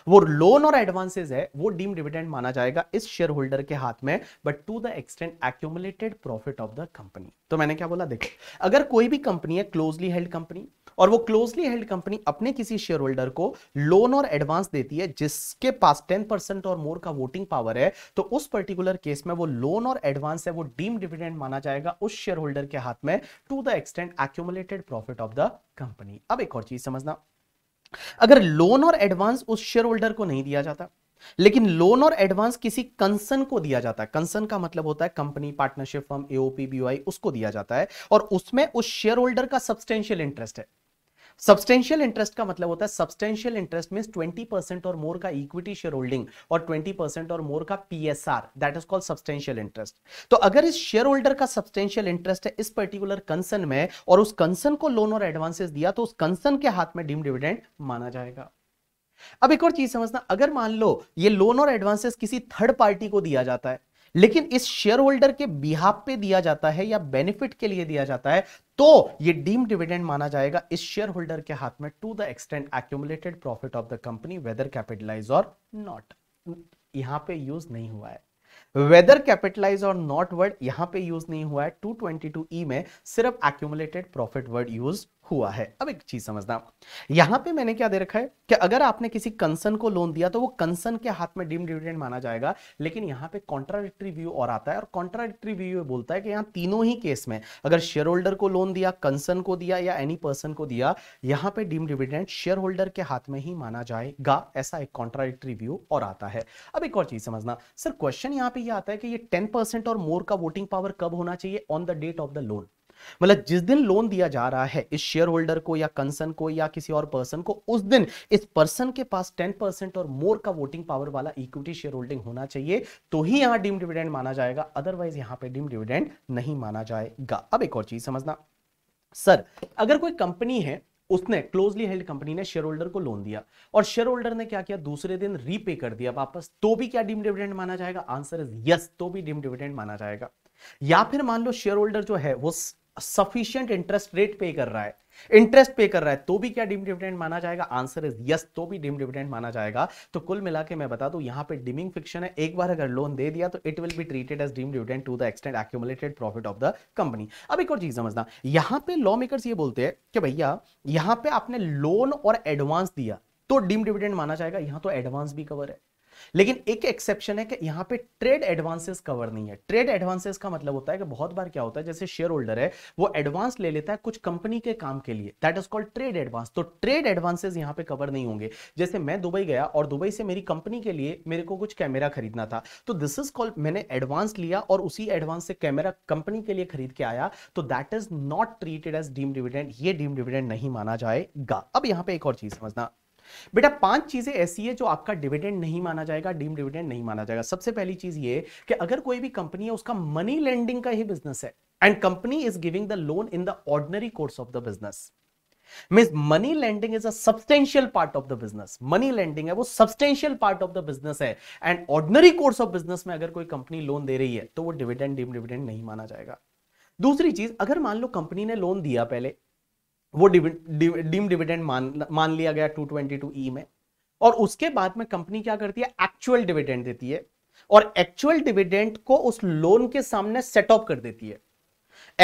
वो लोन और एडवांसेज है वो डीम डिविडेंड माना जाएगा इस शेयर होल्डर के हाथ में but to the extent accumulated profit of the company तो मैंने क्या बोला देखो अगर कोई भी कंपनी है क्लोजली हेल्ड कंपनी और वो क्लोजली हेल्ड कंपनी अपने किसी शेयर होल्डर को लोन और एडवांस देती है जिसके पास टेन परसेंट और मोर का वोटिंग पावर है तो उस पर्टिकुलर केस में वो लोन और एडवांस है वो डीम डिविडेंड माना जाएगा उस शेयर होल्डर के हाथ में to the extent accumulated profit of the company अब एक और चीज समझना अगर लोन और एडवांस उस शेयर होल्डर को नहीं दिया जाता लेकिन लोन और एडवांस किसी कंसर्न को दिया जाता है कंसर्न का मतलब होता है company partnership firm AOP BOI उसको दिया जाता है और उसमें उस शेयर होल्डर का सब्सटेंशियल इंटरेस्ट है सब्सटेंशियल इंटरेस्ट का मतलब होता है substantial interest mean twenty percent or more का equity share holding or twenty percent or more का P S R that is called substantial interest तो अगर इस शेयर होल्डर का सब्सटेंशियल इंटरेस्ट है इस पर्टिकुलर कंसर्न में और उस कंसर्न को लोन और एडवांसेस दिया तो उस कंसर्न के हाथ में डीम डिविडेंड माना जाएगा अब एक और चीज समझना अगर मान लो ये लोन और एडवांसेस किसी थर्ड पार्टी को दिया जाता है लेकिन इस शेयर होल्डर के बिहाफ पे दिया जाता है या बेनिफिट के लिए दिया जाता है तो ये डीम डिविडेंड माना जाएगा इस शेयर होल्डर के हाथ में to the extent accumulated profit of the company whether capitalise or not यहां पे यूज नहीं हुआ है whether capitalise or not word यहां पे यूज नहीं हुआ है 222 ई e में सिर्फ एक्यूमुलेटेड प्रॉफिट वर्ड यूज हुआ है अब एक चीज समझना यहां पे मैंने क्या दे रखा है कि अगर आपने किसी कंसर्न को लोन दिया तो वो कंसर्न के हाथ में डीम डिविडेंड माना जाएगा लेकिन यहां पे कॉन्ट्राडिक्टरी व्यू और आता है और कॉन्ट्राडिक्टरी व्यू बोलता है कि यहां तीनों ही केस में अगर शेयर होल्डर को लोन दिया कंसर्न को दिया या एनी पर्सन को दिया यहां पर डीम डिविडेंड शेयर होल्डर के हाथ में ही माना जाएगा ऐसा एक कॉन्ट्राडिक्टरी व्यू और आता है अब एक और चीज समझना सर क्वेश्चन यहां पर यह आता है कि ये टेन और मोर का वोटिंग पावर कब होना चाहिए on the date of the loan मतलब जिस दिन लोन दिया जा रहा है इस शेयर होल्डर को या कंसर्न को या किसी और पर्सन को उस दिन इस पर्सन के पास टेन परसेंट और मोर का वोटिंग पावर वाला इक्विटी शेयर होल्डिंग होना चाहिए तो ही यहां डीम डिविडेंड माना जाएगा अदरवाइज यहां पे डीम डिविडेंड नहीं माना जाएगा अब एक और चीज समझना सर अगर कोई कंपनी है उसने क्लोजली हेल्ड कंपनी ने शेयर होल्डर को लोन दिया और शेयर होल्डर ने क्या किया दूसरे दिन रीपे कर दिया वापस तो भी क्या डीम डिविडेंड माना जाएगा आंसर इज यस तो भी डीम डिविडेंड माना जाएगा या फिर मान लो शेयर होल्डर जो है वो सफिशियंट इंटरेस्ट रेट पे कर रहा है इंटरेस्ट पे कर रहा है तो भी क्या डिम डिविडेंड माना जाएगा आंसर इज यस तो भी डिम डिविडेंड माना जाएगा तो कुल मिला के मैं बता दू यहां पे डिमिंग फिक्शन है एक बार अगर लोन दे दिया तो it will be treated as deemed dividend to the extent accumulated profit of the company अब एक और चीज समझना यहां पे लॉ मेकर्स ये बोलते हैं कि भैया यहां पे आपने लोन और एडवांस दिया तो डिम डिविडेंड माना जाएगा यहां तो एडवांस भी कवर है लेकिन एक एक्सेप्शन है कि यहां पे ट्रेड एडवांसेस कवर नहीं है ट्रेड एडवांसेस का मतलब होता है कि बहुत बार क्या होता है जैसे शेयर होल्डर है वो एडवांस ले लेता है कुछ कंपनी के काम के लिए that is called trade advance तो ट्रेड एडवांसेस यहां पे कवर नहीं होंगे जैसे मैं दुबई गया और दुबई से मेरी कंपनी के लिए मेरे को कुछ कैमरा खरीदना था तो दिस इज कॉल्ड मैंने एडवांस लिया और उसी एडवांस से कैमरा कंपनी के लिए खरीद के आया तो that is not treated as deem dividend ये डीम डिविडेंड नहीं माना जाएगा अब यहां पे एक और चीज समझना बेटा पांच चीजें ऐसी है जो आपका डिविडेंड नहीं माना जाएगा डीम डिविडेंड नहीं माना जाएगा सबसे पहली चीज ये कि अगर कोई भी कंपनी है उसका मनी लेंडिंग का ही बिजनेस है and company is giving the loan in the ordinary course of the business mean money lending is a substantial part of the business money lending है वो substantial part of the business है and ordinary course of business में अगर कोई कंपनी लोन दे रही है तो वो डिविडेंड डीम डिविडेंड नहीं माना जाएगा दूसरी चीज अगर मान लो कंपनी ने लोन दिया पहले वो डीम डिविडेंड मान मान लिया गया टू ई e में और उसके बाद में कंपनी क्या करती है एक्चुअल डिविडेंड देती है और एक्चुअल डिविडेंड को उस लोन के सामने सेट ऑफ कर देती है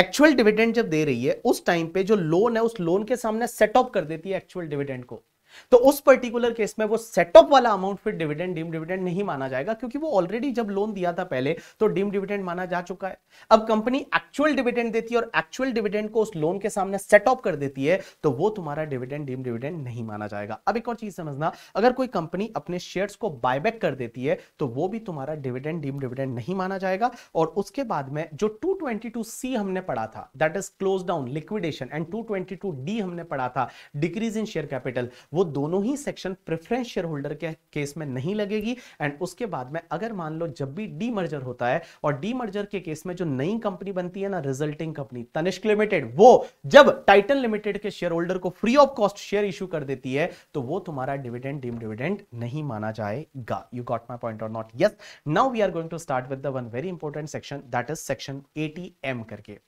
एक्चुअल डिविडेंड जब दे रही है उस टाइम पे जो लोन है उस लोन के सामने सेट ऑफ कर देती है एक्चुअल डिविडेंड को तो उस पर्टिकुलर केस में वो सेटअप वाला अमाउंट फिर डिविडेंड डीम डिविडेंड नहीं माना जाएगा क्योंकि वो ऑलरेडी जब लोन दिया था पहले तो डीम डिविडेंड माना जा चुका है अब कंपनी एक्चुअल डिविडेंड देती है और एक्चुअल डिविडेंड को उस लोन के सामने सेटअप कर देती है तो वो तुम्हारा डिविडेंड डीम डिविडेंड नहीं माना जाएगा अब एक और चीज समझना अगर कोई कंपनी अपने शेयर्स को बायबैक कर देती है तो वो भी तुम्हारा डिविडेंड डीम डिविडेंड नहीं माना जाएगा और उसके बाद में जो टू सी हमने पढ़ा था that is close down liquidation and two D हमने पढ़ा था डिक्रीज इन शेयर कैपिटल वो दोनों ही सेक्शन प्रेफरेंस शेयर होल्डर के केस में नहीं लगेगी एंड उसके बाद में अगर मान लो जब भी डी मर्जर होता है और डी मर्जर के केस में जो नई कंपनी बनती है ना रिजल्टिंग कंपनी तनिष्क लिमिटेड वो जब टाइटन लिमिटेड के शेयर होल्डर को free of cost share issue कर देती है तो वो तुम्हारा डिविडेंड डीम डिविडेंड नहीं माना जाएगा यू गॉट माई पॉइंट और not yes now we are going to start with one very important section that is section eighty M करके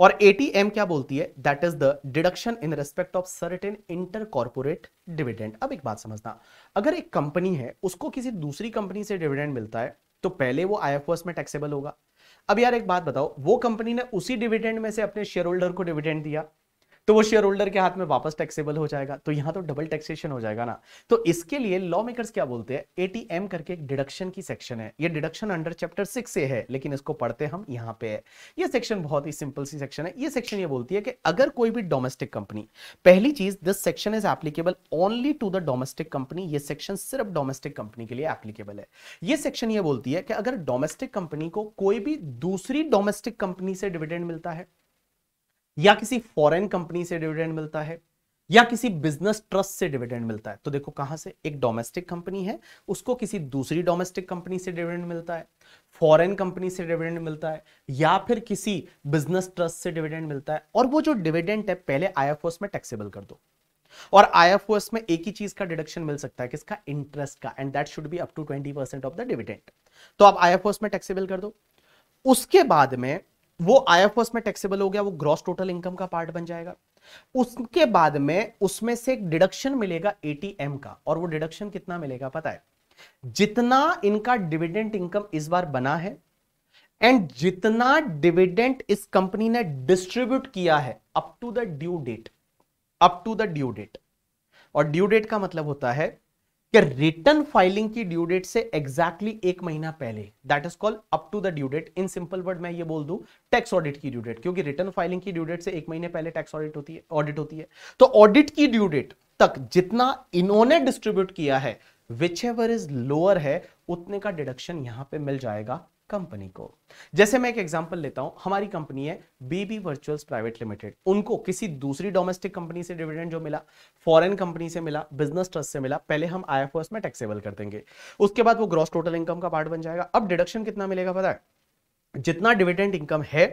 और एटीएम क्या बोलती है that is the deduction in respect of certain inter corporate dividend अब एक बात समझना अगर एक कंपनी है उसको किसी दूसरी कंपनी से डिविडेंड मिलता है तो पहले वो आई में टैक्सेबल होगा अब यार एक बात बताओ वो कंपनी ने उसी डिविडेंड में से अपने शेयर होल्डर को डिविडेंड दिया तो वो शेयर होल्डर के हाथ में वापस टैक्सेबल हो जाएगा तो यहां तो डबल टैक्सेशन हो जाएगा ना तो इसके लिए लॉ मेकर्स क्या बोलते हैं एटीएम करके एक डिडक्शन की सेक्शन है ये डिडक्शन अंडर चैप्टर सिक्स से है लेकिन इसको पढ़ते हम यहाँ पे है ये सेक्शन बहुत ही सिंपल सी सेक्शन है ये सेक्शन ये बोलती है कि अगर कोई भी डोमेस्टिक कंपनी पहली चीज this section is applicable only to the domestic company ये सेक्शन सिर्फ डोमेस्टिक कंपनी के लिए एप्लीकेबल है ये सेक्शन ये बोलती है कि अगर डोमेस्टिक कंपनी को कोई भी दूसरी डोमेस्टिक कंपनी से डिविडेंड मिलता है या किसी फॉरेन कंपनी से डिविडेंड मिलता है या किसी बिजनेस ट्रस्ट से डिविडेंड मिलता है तो देखो कहां से एक डोमेस्टिक कंपनी है उसको किसी दूसरी डोमेस्टिक कंपनी से डिविडेंड मिलता है फॉरेन कंपनी से डिविडेंड मिलता है या फिर किसी बिजनेस ट्रस्ट से डिविडेंड मिलता है और वो जो डिविडेंड है पहले आईएफओएस में टैक्सेबल कर दो और आईएफओएस में एक ही चीज का डिडक्शन मिल सकता है किसका इंटरेस्ट का and that should be up to 20% of the dividend तो आप आईएफओएस में टैक्सेबल कर दो उसके बाद में वो आईएफएस में टैक्सेबल हो गया वो ग्रॉस टोटल इनकम का पार्ट बन जाएगा उसके बाद में उसमें से एक डिडक्शन मिलेगा एटीएम का और वो डिडक्शन कितना मिलेगा पता है जितना इनका डिविडेंट इनकम इस बार बना है एंड जितना डिविडेंट इस कंपनी ने डिस्ट्रीब्यूट किया है up to the due date up to the due date और ड्यू डेट का मतलब होता है कि रिटर्न फाइलिंग की ड्यू डेट से एग्जैक्टली exactly एक महीना पहले that is called up to the due date in simple word मैं ये बोल दूं टैक्स ऑडिट की ड्यू डेट क्योंकि रिटर्न फाइलिंग की ड्यू डेट से एक महीने पहले टैक्स ऑडिट होती है ऑडिट होती है तो ऑडिट की ड्यू डेट तक जितना इन्होंने डिस्ट्रीब्यूट किया है विच एवर इज लोअर है उतने का डिडक्शन यहां पे मिल जाएगा कंपनी को जैसे मैं एक एग्जांपल लेता हूं हमारी कंपनी है बीबी वर्चुअल्स प्राइवेट लिमिटेड उनको किसी दूसरी डोमेस्टिक कंपनी से डिविडेंड जो मिला फॉरेन कंपनी से मिला बिजनेस ट्रस्ट से मिला पहले हम आई में टैक्सेबल कर देंगे उसके बाद वो ग्रॉस टोटल इनकम का पार्ट बन जाएगा अब डिडक्शन कितना मिलेगा पता है जितना डिविडेंड इनकम है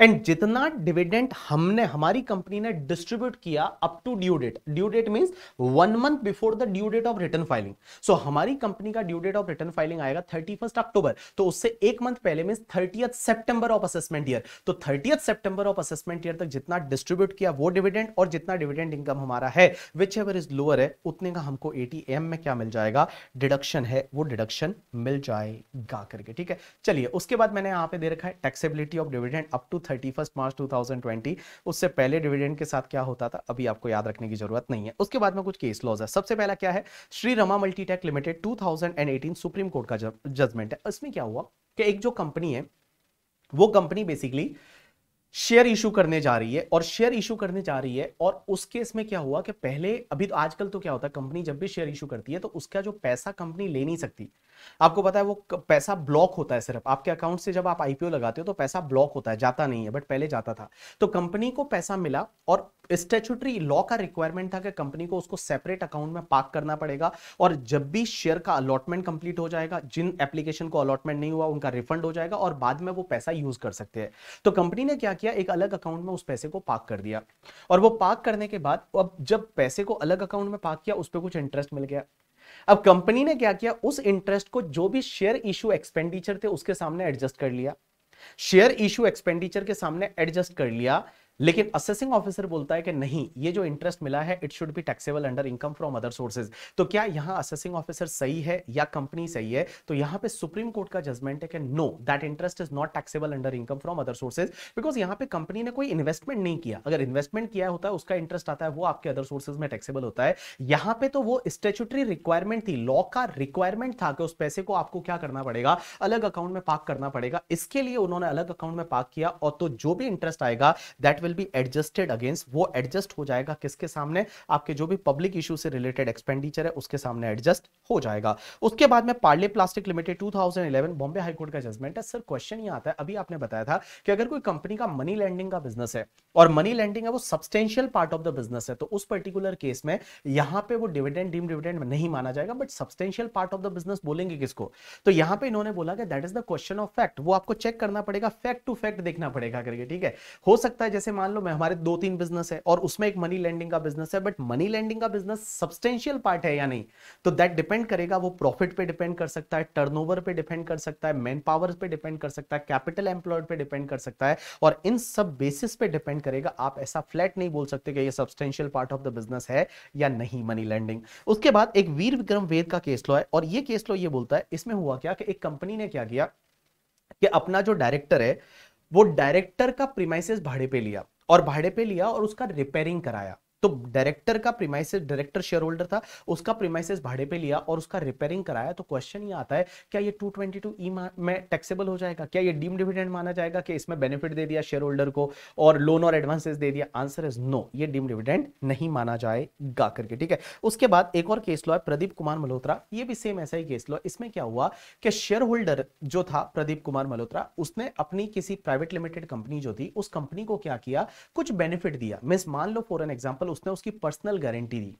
एंड जितना डिविडेंट हमने हमारी कंपनी ने डिस्ट्रीब्यूट किया up to due date due date mean one month before the due date of return filing so हमारी कंपनी का due date of return filing आएगा थर्टी फर्स्ट अक्टूबर तो उससे एक मंथ पहले mean thirty September of assessment year तो thirty September of assessment year तक जितना डिस्ट्रीब्यूट किया वो डिविडेंट और जितना डिविडेंट इनकम हमारा है विच एवर इज लोअर है उतने का हमको ए में क्या मिल जाएगा डिडक्शन है वो डिडक्शन मिल जाएगा करके ठीक है चलिए उसके बाद मैंने यहां पे दे रखा है taxability of dividend up to thirty first March two thousand twenty उससे पहले डिविडेंड के साथ क्या होता था अभी आपको याद रखने की जरूरत नहीं है उसके बाद में कुछ केस लॉज है सबसे पहला क्या है Shri Rama multitech limited two thousand and eighteen supreme court का जजमेंट है इसमें क्या हुआ कि एक जो कंपनी है वो कंपनी बेसिकली शेयर इशू करने जा रही है और शेयर इशू करने जा रही है और उस केस में क्या हुआ कि पहले अभी तो आजकल तो क्या होता है कंपनी जब भी शेयर इशू करती है तो उसका जो पैसा कंपनी ले नहीं सकती आपको पता है वो पैसा ब्लॉक होता है सिर्फ आपके अकाउंट से जब आप आईपीओ लगाते हो तो पैसा ब्लॉक होता है जाता नहीं है बट पहले जाता था तो कंपनी को पैसा मिला और स्टेचुटरी लॉ का रिक्वायरमेंट था कि कंपनी को उसको सेपरेट अकाउंट में पार्क करना पड़ेगा और जब भी शेयर का अलॉटमेंट कंप्लीट हो जाएगा जिन एप्लीकेशन को अलॉटमेंट नहीं हुआ उनका रिफंड हो जाएगा और बाद में वो पैसा यूज कर सकते हैं तो कंपनी ने क्या किया एक अलग अकाउंट में उस पैसे को पार्क कर दिया और वो पार्क करने के बाद अब जब पैसे को अलग अकाउंट में पार्क किया उस पर कुछ इंटरेस्ट मिल गया अब कंपनी ने क्या किया उस इंटरेस्ट को जो भी शेयर इशू एक्सपेंडिचर थे उसके सामने एडजस्ट कर लिया शेयर इशू एक्सपेंडिचर के सामने एडजस्ट कर लिया लेकिन असेसिंग ऑफिसर बोलता है कि नहीं ये जो इंटरेस्ट मिला है it should be taxable under income from other sources तो क्या यहां असेसिंग ऑफिसर सही है या कंपनी सही है तो यहां पे सुप्रीम कोर्ट का जजमेंट है कि no that interest is not taxable under income from other sources because यहां पे कंपनी ने कोई इन्वेस्टमेंट नहीं किया अगर इन्वेस्टमेंट किया होता है उसका इंटरेस्ट आता है वो आपके अदर सोर्सेज में टैक्सेबल होता है यहां पर तो वो स्टेचुटरी रिक्वायरमेंट थी लॉ का रिक्वायरमेंट था कि उस पैसे को आपको क्या करना पड़ेगा अलग अकाउंट में पार्क करना पड़ेगा इसके लिए उन्होंने अलग अकाउंट में पार्क किया और तो जो भी इंटरेस्ट आएगा that will be adjusted against वो एडजस्ट हो जाएगा किसके सामने आपके जो भी पब्लिक इशू से रिलेटेड एक्सपेंडिचर है उसके सामने एडजस्ट हो जाएगा उसके बाद में Parle plastic limited 2011 Bombay high court का जजमेंट है सर क्वेश्चन ये आता है अभी आपने बताया था कि अगर कोई कंपनी का मनी लैंडिंग का बिजनेस है और मनी लैंडिंग है वो substantial part of the business है तो उस पर्टिकुलर केस में यहां पे वो डिविडेंड डीम डिविडेंड नहीं माना जाएगा but substantial part of the business बोलेंगे किसको तो यहां पे इन्होंने बोला कि that is the question of fact वो आपको चेक करना पड़ेगा फैक्ट टू फैक्ट देखना पड़ेगा करके ठीक है हो सकता है जैसे मान लो मैं हमारे दो तीन बिजनेस है और उसमें एक मनी लैंडिंग का बिजनेस है बट मनी लैंडिंग का बिजनेस सब्सटेंशियल पार्ट है या नहीं तो दैट डिपेंड करेगा वो प्रॉफिट पे डिपेंड कर सकता है टर्नओवर पे डिपेंड कर सकता है मैन पावर पे डिपेंड कर सकता है कैपिटल एम्प्लॉयड पे डिपेंड कर सकता है और इन सब बेसिस पे डिपेंड करेगा आप ऐसा फ्लैट नहीं बोल सकते कि ये substantial part of the business है या नहीं मनी लैंडिंग उसके बाद एक वीर विक्रम वेद का केस लो है और ये केस लो ये बोलता है इसमें हुआ क्या कि एक कंपनी ने क्या किया कि अपना जो डायरेक्टर है वो डायरेक्टर का प्रीमाइसिस भाड़े पे लिया और भाड़े पे लिया और उसका रिपेयरिंग कराया तो डायरेक्टर का प्रीमाइसिस डायरेक्टर शेयर होल्डर था उसका प्रीमाइसिस भाड़े पे लिया और उसका रिपेयरिंग कराया तो क्वेश्चन ये आता है क्या ये 222 ई e में टैक्सेबल हो जाएगा क्या ये डीम डिविडेंड माना जाएगा कि इसमें बेनिफिट दे दिया शेयर होल्डर को और लोन और एडवांसेस दे दिया आंसर इज नो ये डीम डिविडेंड नहीं माना जाएगा करके ठीक है उसके बाद एक और केस लॉ है प्रदीप कुमार मल्होत्रा ये भी सेम ऐसा ही केस लॉ इसमें क्या हुआ कि शेयर होल्डर जो था प्रदीप कुमार मल्होत्रा उसने अपनी किसी प्राइवेट लिमिटेड कंपनी जो थी उस कंपनी को क्या किया कुछ बेनिफिट दिया मीन मान लो फॉर एन एग्जाम्पल उसने उसकी पर्सनल गारंटी दी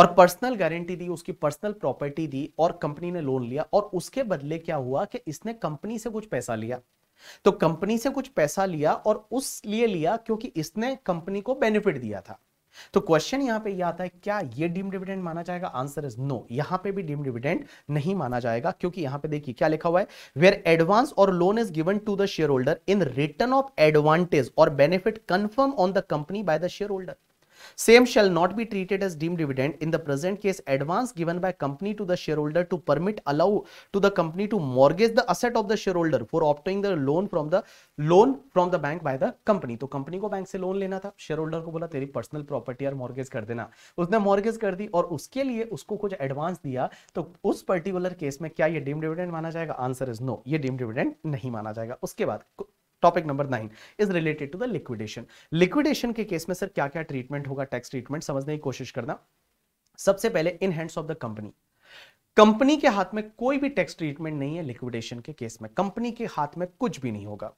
और पर्सनल गारंटी दी उसकी पर्सनल प्रॉपर्टी दी और कंपनी ने लोन लिया और उसके बदले क्या हुआ कि इसने कंपनी से कुछ पैसा लिया तो कंपनी से कुछ पैसा लिया और उस लिए लिया क्योंकि इसने कंपनी को बेनिफिट दिया था तो क्वेश्चन यहां पे ये यह आता है क्या ये डीम डिविडेंड माना जाएगा आंसर इज नो यहां पे भी डीम डिविडेंड नहीं माना जाएगा क्योंकि यहां पे देखिए क्या लिखा हुआ है where advance or loan is given to the share holder in return of advantage or benefit confirm on the company by the share holder same shall not be treated as deem dividend in the present case advance given by company to the share holder to permit allow to the company to mortgage the asset of the share holder for opting the loan from the loan from the bank by the company तो कंपनी को बैंक से लोन लेना था शेयर होल्डर को बोला तेरी पर्सनल प्रॉपर्टी और मॉर्गेज कर देना उसने मॉर्गेज कर दी और उसके लिए उसको कुछ एडवांस दिया तो उस पर्टिकुलर केस में क्या ये डीम डिविडेंड माना जाएगा आंसर इज नो ये डीम डिविडेंड नहीं माना जाएगा उसके बाद topic number nine is related to the liquidation liquidation के केस में सर क्या क्या ट्रीटमेंट होगा टैक्स ट्रीटमेंट समझने की कोशिश करना सबसे पहले in hands of the company company के हाथ में कोई भी टैक्स ट्रीटमेंट नहीं है लिक्विडेशन के केस में कंपनी के हाथ में कुछ भी नहीं होगा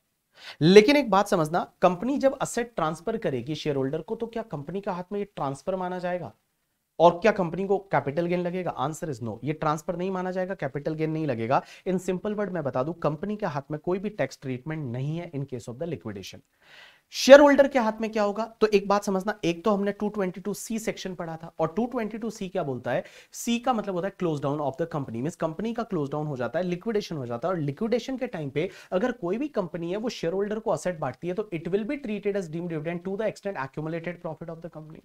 लेकिन एक बात समझना कंपनी जब असेट ट्रांसफर करेगी शेयर होल्डर को तो क्या कंपनी के हाथ में ये ट्रांसफर माना जाएगा और क्या कंपनी को कैपिटल गेन लगेगा आंसर इज नो ये ट्रांसफर नहीं माना जाएगा कैपिटल गेन नहीं लगेगा इन सिंपल वर्ड मैं बता दूं कंपनी के हाथ में कोई भी टैक्स ट्रीटमेंट नहीं है in case of the liquidation share holder के हाथ में क्या होगा तो एक बात समझना एक तो हमने 222 सी सेक्शन पढ़ा था और 222 सी क्या बोलता है सी का मतलब होता है close down of the company mean company का क्लोज डाउन हो जाता है लिक्विडेशन हो जाता है और लिक्विडेशन के टाइम पे अगर कोई भी कंपनी है वो शेयर होल्डर को असेट बांटती है तो it will be treated as deem dividend to the extent accumulated profit of the company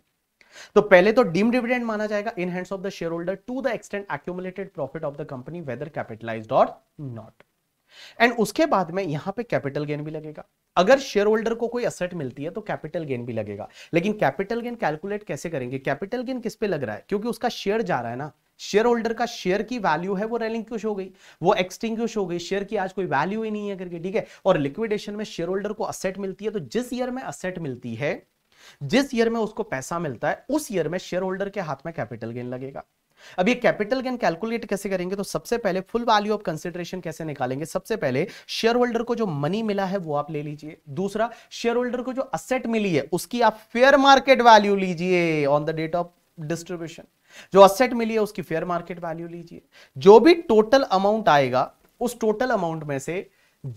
तो पहले तो डीम डिविडेंड माना जाएगा in hands of the share holder to the extent accumulated profit of the company whether capitalised or not and उसके बाद में यहां पे कैपिटल गेन भी लगेगा अगर शेयर होल्डर को कोई असेट मिलती है तो कैपिटल गेन भी लगेगा लेकिन कैपिटल गेन कैलकुलेट कैसे करेंगे कैपिटल गेन किस पे लग रहा है क्योंकि उसका शेयर जा रहा है ना शेयर होल्डर का शेयर की वैल्यू है वो रेलिंक्विश हो गई वो एक्सटिंग्यूश हो गई शेयर की आज कोई वैल्यू ही नहीं है करके ठीक है और लिक्विडेशन में शेयर होल्डर को असेट मिलती है तो जिस ईयर में असेट मिलती है जिस ईयर में उसको पैसा मिलता है उस ईयर में शेयर होल्डर के हाथ में कैपिटल गेन लगेगा अब ये कैपिटल गेन कैलकुलेट कैसे करेंगे तो सबसे पहले फुल वैल्यू ऑफ कंसिडरेशन कैसे निकालेंगे सबसे पहले शेयर होल्डर को जो मनी मिला है वो आप ले लीजिए दूसरा शेयर होल्डर को जो असेट मिली है उसकी आप फेयर मार्केट वैल्यू लीजिए on the date of distribution जो असेट मिली है उसकी फेयर मार्केट वैल्यू लीजिए जो भी टोटल अमाउंट आएगा उस टोटल अमाउंट में से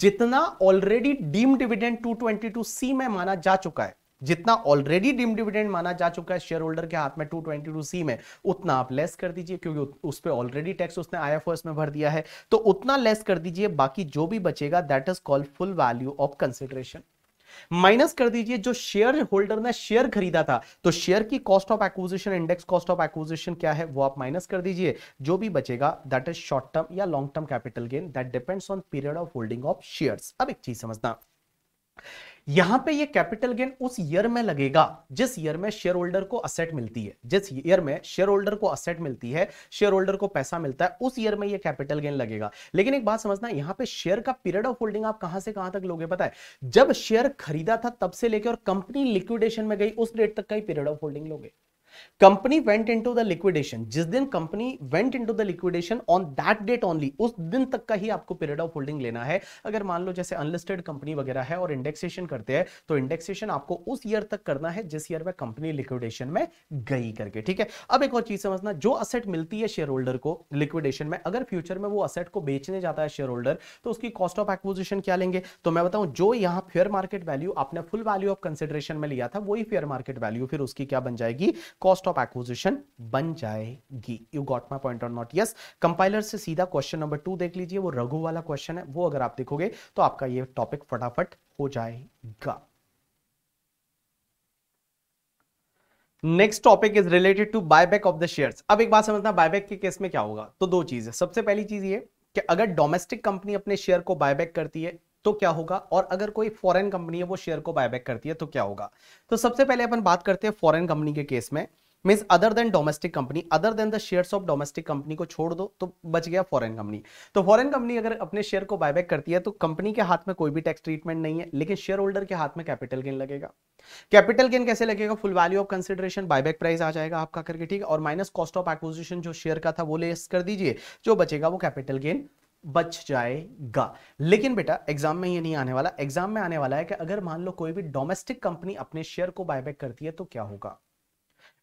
जितना ऑलरेडी डीम डिविडेंड 222 सी में माना जा चुका है जितना ऑलरेडी डिम डिविडेंड माना जा चुका है शेयर होल्डर के हाथ में टू ट्वेंटी टू सी में उतना आप लेस कर दीजिए क्योंकि उस पर ऑलरेडी टैक्स उसने आईएफओएस में भर दिया है तो उतना लेस कर दीजिए बाकी जो भी बचेगा that is called full value of consideration minus कर दीजिए जो शेयर होल्डर ने शेयर खरीदा था तो शेयर की cost of acquisition index cost of acquisition क्या है वो आप माइनस कर दीजिए जो भी बचेगा दैट इज शॉर्ट टर्म या long term capital gain that depends on period of holding of shares अब एक चीज समझना यहां पे ये कैपिटल गेन उस ईयर में लगेगा जिस ईयर में शेयर होल्डर को असेट मिलती है जिस ईयर में शेयर होल्डर को असेट मिलती है शेयर होल्डर को पैसा मिलता है उस ईयर में ये कैपिटल गेन लगेगा लेकिन एक बात समझना यहां पे शेयर का पीरियड ऑफ होल्डिंग आप कहां से कहां तक लोगे पता है जब शेयर खरीदा था तब से लेकर और कंपनी लिक्विडेशन में गई उस डेट तक का ही पीरियड ऑफ होल्डिंग लोगे company went into the liquidation जिस दिन company went into the liquidation on that date only उस दिन तक का ही आपको पीरियड ऑफ होल्डिंग लेना है अगर मान लो जैसे अनलिस्टेड कंपनी वगैरह है और इंडेक्सेशन करते हैं तो इंडेक्सेशन आपको उस ईयर तक करना है जिस ईयर में कंपनी लिक्विडेशन में गई करके ठीक है अब एक और चीज समझना जो असेट मिलती है शेयर होल्डर को लिक्विडेशन में अगर फ्यूचर में वो असेट को बेचने जाता है शेयर होल्डर तो उसकी कॉस्ट ऑफ एक्विजिशन क्या लेंगे तो मैं बताऊं जो यहाँ फेयर मार्केट वैल्यू आपने फुल वैल्यू ऑफ कंसिडरेशन में लिया था वही फेयर मार्केट वैल्यू फिर उसकी क्या बन जाएगी कॉस्ट ऑफ एक्विजिशन बन जाएगी you got my point on not yes compiler से सीधा क्वेश्चन नंबर टू देख लीजिए वो रघु वाला क्वेश्चन है वो अगर आप देखोगे तो आपका ये टॉपिक फटाफट हो जाएगा next topic is related to buyback of the shares अब एक बात समझना बायबैक के केस में क्या होगा तो दो चीज है सबसे पहली चीज ये कि अगर डोमेस्टिक कंपनी अपने शेयर को बायबैक करती है तो क्या होगा और अगर कोई फॉरेन कंपनी है वो शेयर को बायबैक करती है तो क्या होगा तो सबसे पहले अपन बात करते हैं फॉरेन कंपनी के केस में means other than domestic company other than the shares of domestic company को छोड़ दो तो बच गया फॉरेन कंपनी तो फॉरेन कंपनी अगर अपने शेयर को बायबैक करती है तो कंपनी के हाथ में कोई भी टैक्स ट्रीटमेंट नहीं है लेकिन शेयर होल्डर के हाथ में कैपिटल गेन लगेगा कैपिटल गेन कैसे लगेगा full value of consideration buyback price आ जाएगा आपका करके ठीक है और माइनस कॉस्ट ऑफ एक्विजिशन जो शेयर का था वो लेस कर दीजिए जो बचेगा वो कैपिटल गेन बच जाएगा लेकिन बेटा एग्जाम में ये नहीं आने वाला एग्जाम में आने वाला है कि अगर मान लो कोई भी डोमेस्टिक कंपनी अपने शेयर को बायबैक करती है तो क्या होगा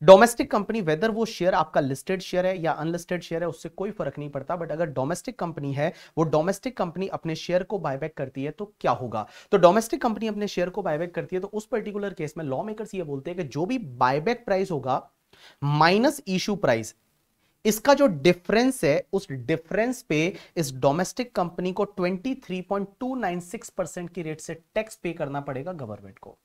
डोमेस्टिक कंपनी वेदर वो शेयर आपका लिस्टेड शेयर है या अनलिस्टेड शेयर है उससे कोई फर्क नहीं पड़ता बट अगर डोमेस्टिक कंपनी है वो डोमेस्टिक कंपनी अपने शेयर को बायबैक करती है तो क्या होगा तो डोमेस्टिक कंपनी अपने शेयर को बायबैक करती है तो उस पर्टिकुलर केस में लॉ मेकर्स ये बोलते हैं कि जो भी बायबैक प्राइस होगा माइनस इशू प्राइस इसका जो डिफरेंस है उस डिफरेंस पे इस डोमेस्टिक कंपनी को 23.296 परसेंट की रेट से टैक्स पे करना पड़ेगा गवर्नमेंट को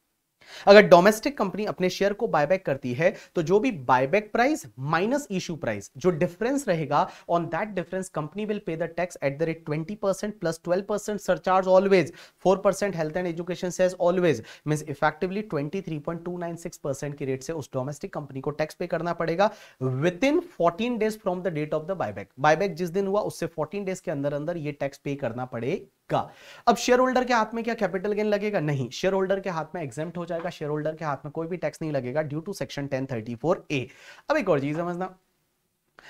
अगर डोमेस्टिक कंपनी अपने शेयर को बायबैक करती है तो जो भी buyback price minus issue price जो डिफरेंस रहेगा on that difference company will pay the tax at the rate twenty percent plus twelve percent surcharge always four percent health and education cess always mean effectively twenty three point two nine six percent की रेट से उस डोमेस्टिक कंपनी को टैक्स पे करना पड़ेगा with in fourteen days from the date of the buyback buyback जिस दिन हुआ उससे फोर्टीन डेज के अंदर अंदर यह टैक्स पे करना पड़ेगा का अब शेयर होल्डर के हाथ में क्या कैपिटल गेन लगेगा नहीं शेयर होल्डर के हाथ में एग्जेप्ट हो जाएगा शेयर होल्डर के हाथ में कोई भी टैक्स नहीं लगेगा due to section ten thirty four A अब एक और चीज समझना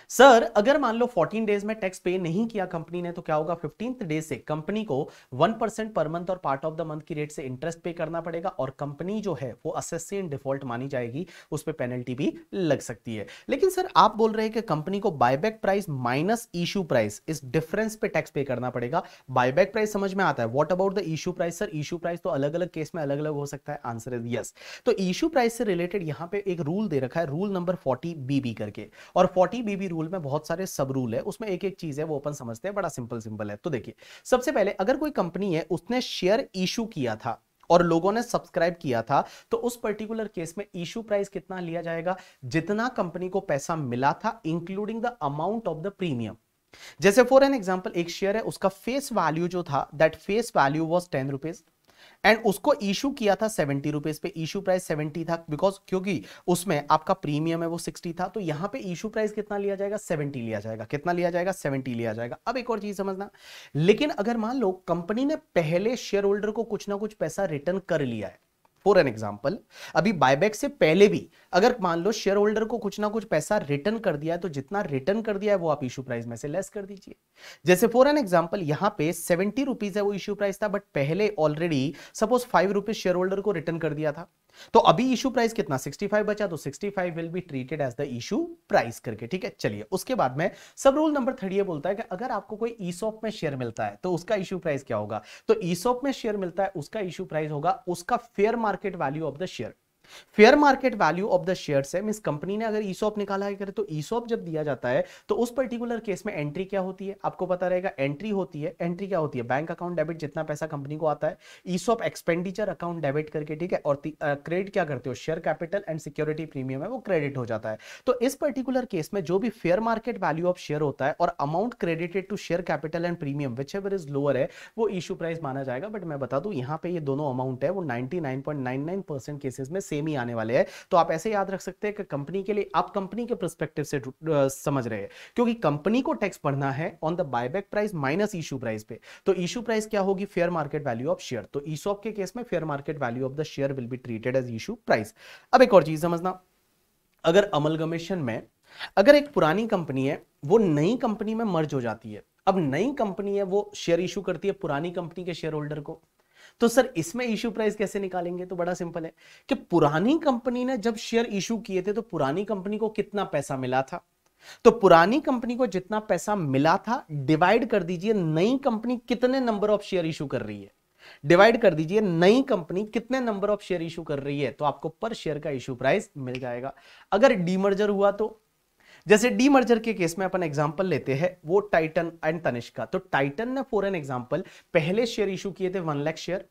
सर अगर मान लो 14 डेज में टैक्स पे नहीं किया कंपनी ने तो क्या होगा फिफ्टीन डे से कंपनी को 1 परसेंट पर मंथ और पार्ट ऑफ द मंथ की रेट से इंटरेस्ट पे करना पड़ेगा और कंपनी जो है वो असेस इन डिफॉल्ट मानी जाएगी उस पर पे पेनल्टी भी लग सकती है लेकिन सर आप बोल रहे हैं कि कंपनी को buyback price minus issue price इस डिफरेंस पे टैक्स पे करना पड़ेगा बायबैक प्राइस समझ में आता है what about the issue price sir issue price तो अलग अलग केस में अलग अलग हो सकता है आंसर इज यस तो इशू प्राइस से रिलेटेड यहां पे एक रूल दे रखा है रूल नंबर फोर्टी बीबी करके और फोर्टी बीबी भी रूल में बहुत सारे सब रूल है उसमें एक एक चीज है वो अपन समझते हैं बड़ा सिंपल सिंपल है तो देखिए सबसे पहले अगर कोई कंपनी है उसने शेयर इशू किया था और लोगों ने सब्सक्राइब किया था तो उस पर्टिकुलर केस में इशू प्राइस कितना लिया जाएगा जितना कंपनी को पैसा मिला था including the amount of the premium जैसे फॉर एन एग्जाम्पल एक शेयर है उसका फेस वैल्यू जो था that face value was ten rupees and उसको इशू किया था सेवेंटी रुपीज पे इशू प्राइस सेवेंटी था बिकॉज क्योंकि उसमें आपका प्रीमियम है वो सिक्सटी था तो यहां पे इशू प्राइस कितना लिया जाएगा सेवेंटी लिया जाएगा कितना लिया जाएगा सेवेंटी लिया जाएगा अब एक और चीज समझना लेकिन अगर मान लो कंपनी ने पहले शेयर होल्डर को कुछ ना कुछ पैसा रिटर्न कर लिया है फॉर एन एग्जाम्पल अभी बायबैक से पहले भी अगर मान लो शेयर होल्डर को कुछ ना कुछ पैसा रिटर्न कर दिया है तो जितना रिटर्न कर दिया है वो आप इशू प्राइस में से लेस कर दीजिए जैसे फॉर एन एग्जाम्पल यहाँ पे सेवेंटी रुपीज है वो इशू प्राइस था बट पहले already suppose five rupees share holder को रिटर्न कर दिया था तो अभी इशू प्राइस कितना 65 बचा तो 65 will be treated as the issue price करके ठीक है चलिए उसके बाद में सब रूल नंबर थर्ड ये बोलता है कि अगर आपको कोई ईसॉप में शेयर मिलता है तो उसका इशू प्राइस क्या होगा तो ईसॉप में शेयर मिलता है उसका इशू प्राइस होगा उसका fair market value of the share fair market value of the share है मीन कंपनी ने अगर ईसॉप निकाला है करे तो ईसॉप जब दिया जाता है तो उस पर्टिकुलर केस में एंट्री क्या होती है आपको पता रहेगा एंट्री होती है एंट्री क्या होती है बैंक अकाउंट डेबिट जितना पैसा कंपनी को आता है ईसॉप एक्सपेंडिचर अकाउंट डेबिट करके ठीक है और क्रेडिट क्या करते हो share capital and security premium है वो क्रेडिट हो जाता है तो इस पर्टिकुलर केस में जो भी fair market value of share होता है और amount credited to share capital and premium whichever is lower है वो इशू प्राइस माना जाएगा बट मैं बता दू यहाँ पे ये दोनों अमाउंट है वो ninety nine nine nine point percent cases में सेम सेम ही आने वाले हैं तो आप ऐसे याद रख सकते हैं कि कंपनी के लिए आप कंपनी के परस्पेक्टिव से समझ रहे हैं क्योंकि कंपनी को टैक्स पढ़ना है on the buyback price minus issue price पे तो इशू प्राइस क्या होगी fair market value of share तो ईसॉप के केस में fair market value of the share will be treated as issue price अब एक और चीज समझना अगर अमलगमेशन में अगर एक पुरानी कंपनी है वो नई कंपनी में मर्ज हो जाती है अब नई कंपनी है वो शेयर इशू करती है पुरानी कंपनी के शेयर होल्डर को तो सर इसमें इश्यू प्राइस कैसे निकालेंगे तो बड़ा सिंपल है कि पुरानी कंपनी ने जब शेयर इशू किए थे तो पुरानी कंपनी को कितना पैसा मिला था तो पुरानी कंपनी को जितना पैसा मिला था डिवाइड कर दीजिए नई कंपनी कितने नंबर ऑफ शेयर इशू कर रही है डिवाइड कर दीजिए नई कंपनी कितने नंबर ऑफ शेयर इशू कर रही है तो आपको पर शेयर का इशू प्राइस मिल जाएगा अगर डीमर्जर हुआ तो जैसे डी मर्जर के केस में अपन एग्जाम्पल लेते हैं वो टाइटन एंड तनिष्का का तो टाइटन ने फॉर एन एग्जाम्पल पहले शेयर इशू किए थे वन लैख शेयर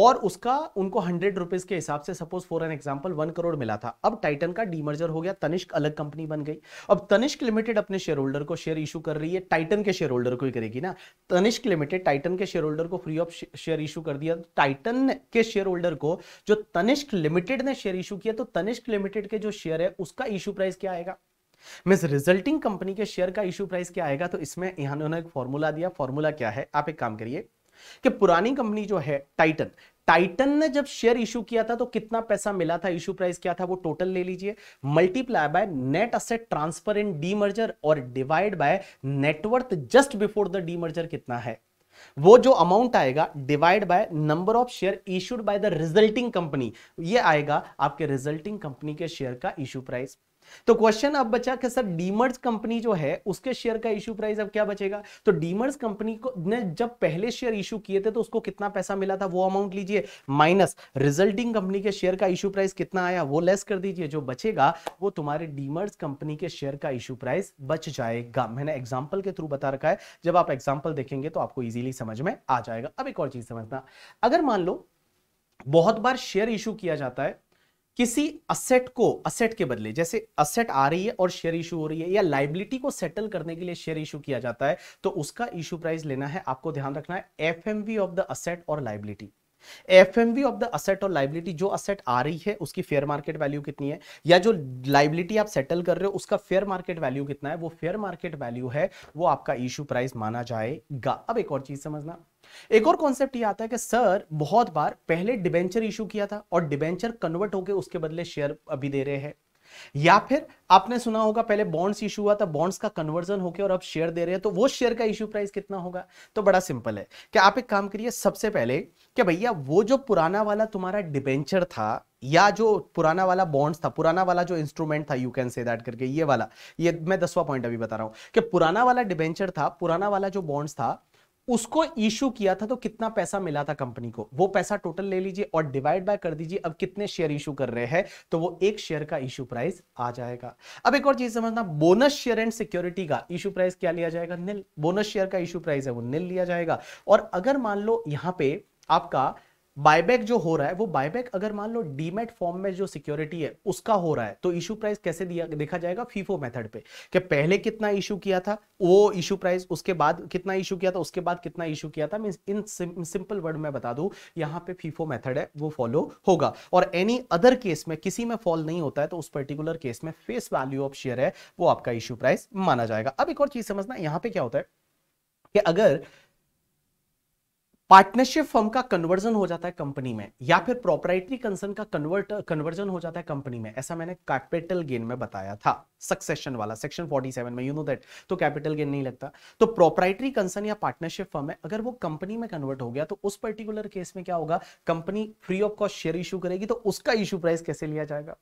और उसका उनको हंड्रेड रुपीज के हिसाब से suppose for an example one crore मिला था अब टाइटन का डी मर्जर हो गया तनिष्क अलग कंपनी बन गई अब तनिष्क लिमिटेड अपने शेयर होल्डर को शेयर इशू कर रही है टाइटन के शेयर होल्डर को ही करेगी ना तनिष्क लिमिटेड टाइटन के शेयर होल्डर को फ्री ऑफ शेयर इशू कर दिया टाइटन के शेयर होल्डर को जो तनिष्क लिमिटेड ने शेयर इशू किया तो तनिष्क लिमिटेड के जो शेयर है उसका इशू प्राइस क्या आएगा मिस रिजल्टिंग कंपनी के शेयर का इश्यू प्राइस क्या आएगा तो इसमें यहां उन्होंने एक फॉर्मूला दिया फॉर्मूला क्या है आप एक काम करिए कि पुरानी कंपनी जो है टाइटन टाइटन ने जब शेयर इशू किया था तो कितना पैसा मिला था इशू प्राइस क्या था वो टोटल ले लीजिए multiply by net asset transfer in demerger और divide by net worth just before the demerger कितना है वो जो अमाउंट आएगा divide by number of share issued by the resulting company ये आएगा आपके रिजल्टिंग कंपनी के शेयर का इशू प्राइस तो क्वेश्चन अब बचा कि सर डीमर्स कंपनी जो है उसके शेयर का इश्यू प्राइस अब क्या बचेगा तो डीमर्स कंपनी को ने जब पहले शेयर इशू किए थे तो उसको कितना पैसा मिला था वो अमाउंट लीजिए माइनस रिजल्टिंग कंपनी के शेयर का इशू प्राइस कितना आया वो लेस कर दीजिए जो बचेगा वो तुम्हारे डीमर्स कंपनी के शेयर का इशू प्राइस बच जाएगा मैंने एग्जाम्पल के थ्रू बता रखा है जब आप एग्जाम्पल देखेंगे तो आपको ईजिली समझ में आ जाएगा अब एक और चीज समझना अगर मान लो बहुत बार शेयर इशू किया जाता है किसी असेट को असेट के बदले जैसे असेट आ रही है और शेयर इशू हो रही है या लाइबिलिटी को सेटल करने के लिए शेयर इशू किया जाता है तो उसका इशू प्राइस लेना है आपको ध्यान रखना है एफ ऑफ द असेट और liability F of the asset और लाइबिलिटी जो असेट आ रही है उसकी फेयर मार्केट वैल्यू कितनी है या जो लाइबिलिटी आप सेटल कर रहे हो उसका फेयर मार्केट वैल्यू कितना है वो फेयर मार्केट वैल्यू है वो आपका इशू प्राइस माना जाएगा अब एक और चीज समझना एक और कॉन्सेप्ट ये आता है कि सर बहुत बार पहले डिबेंचर इशू किया था और डिबेंचर कन्वर्ट होकर उसके बदले शेयर अभी दे रहे हैं या फिर आपने सुना होगा पहले बॉन्ड्स इशू हुआ था बॉन्ड्स का कन्वर्जन होकर और अब शेयर दे रहे हैं तो वो शेयर का इशू प्राइस कितना होगा तो बड़ा सिंपल है कि आप एक काम करिए सबसे पहले कि भैया वो जो पुराना वाला तुम्हारा डिबेंचर था या जो पुराना वाला बॉन्ड्स था पुराना वाला जो इंस्ट्रूमेंट था यू कैन से दैट करके ये वाला ये मैं दसवां पॉइंट अभी बता रहा हूं कि पुराना वाला डिबेंचर था पुराना वाला जो बॉन्ड्स था उसको इशू किया था तो कितना पैसा मिला था कंपनी को वो पैसा टोटल ले लीजिए और डिवाइड बाय कर दीजिए अब कितने शेयर इशू कर रहे हैं तो वो एक शेयर का इशू प्राइस आ जाएगा अब एक और चीज समझना बोनस शेयर एंड सिक्योरिटी का इशू प्राइस क्या लिया जाएगा निल बोनस शेयर का इशू प्राइस है वो निल लिया जाएगा और अगर मान लो यहां पर आपका बायबैक जो हो रहा है वो बायबैक अगर मान लो डीमेट फॉर्म में जो सिक्योरिटी है उसका हो रहा है तो इशू प्राइस कैसे दिया देखा जाएगा फीफो मेथड पे कि पहले कितना इशू किया था वो इशू प्राइस उसके बाद कितना इशू किया था उसके बाद कितना इशू किया था मीन इन सिंपल वर्ड में बता दू यहाँ पे फीफो मेथड है वो फॉलो होगा और एनी अदर केस में किसी में फॉल नहीं होता है तो उस पर्टिकुलर केस में फेस वैल्यू ऑफ शेयर है वो आपका इशू प्राइस माना जाएगा अब एक और चीज समझना यहाँ पे क्या होता है कि अगर पार्टनरशिप फर्म का कन्वर्जन हो जाता है कंपनी में या फिर प्रोपराइटरी कंसर्न का कन्वर्ट कन्वर्जन हो जाता है कंपनी में ऐसा मैंने कैपिटल गेन में बताया था सक्सेशन वाला सेक्शन 47 में यू नो दैट तो कैपिटल गेन नहीं लगता तो प्रोपराइटरी कंसर्न या पार्टनरशिप फर्म है अगर वो कंपनी में कन्वर्ट हो गया तो उस पर्टिकुलर केस में क्या होगा company free of cost share issue करेगी तो उसका इशू प्राइस कैसे लिया जाएगा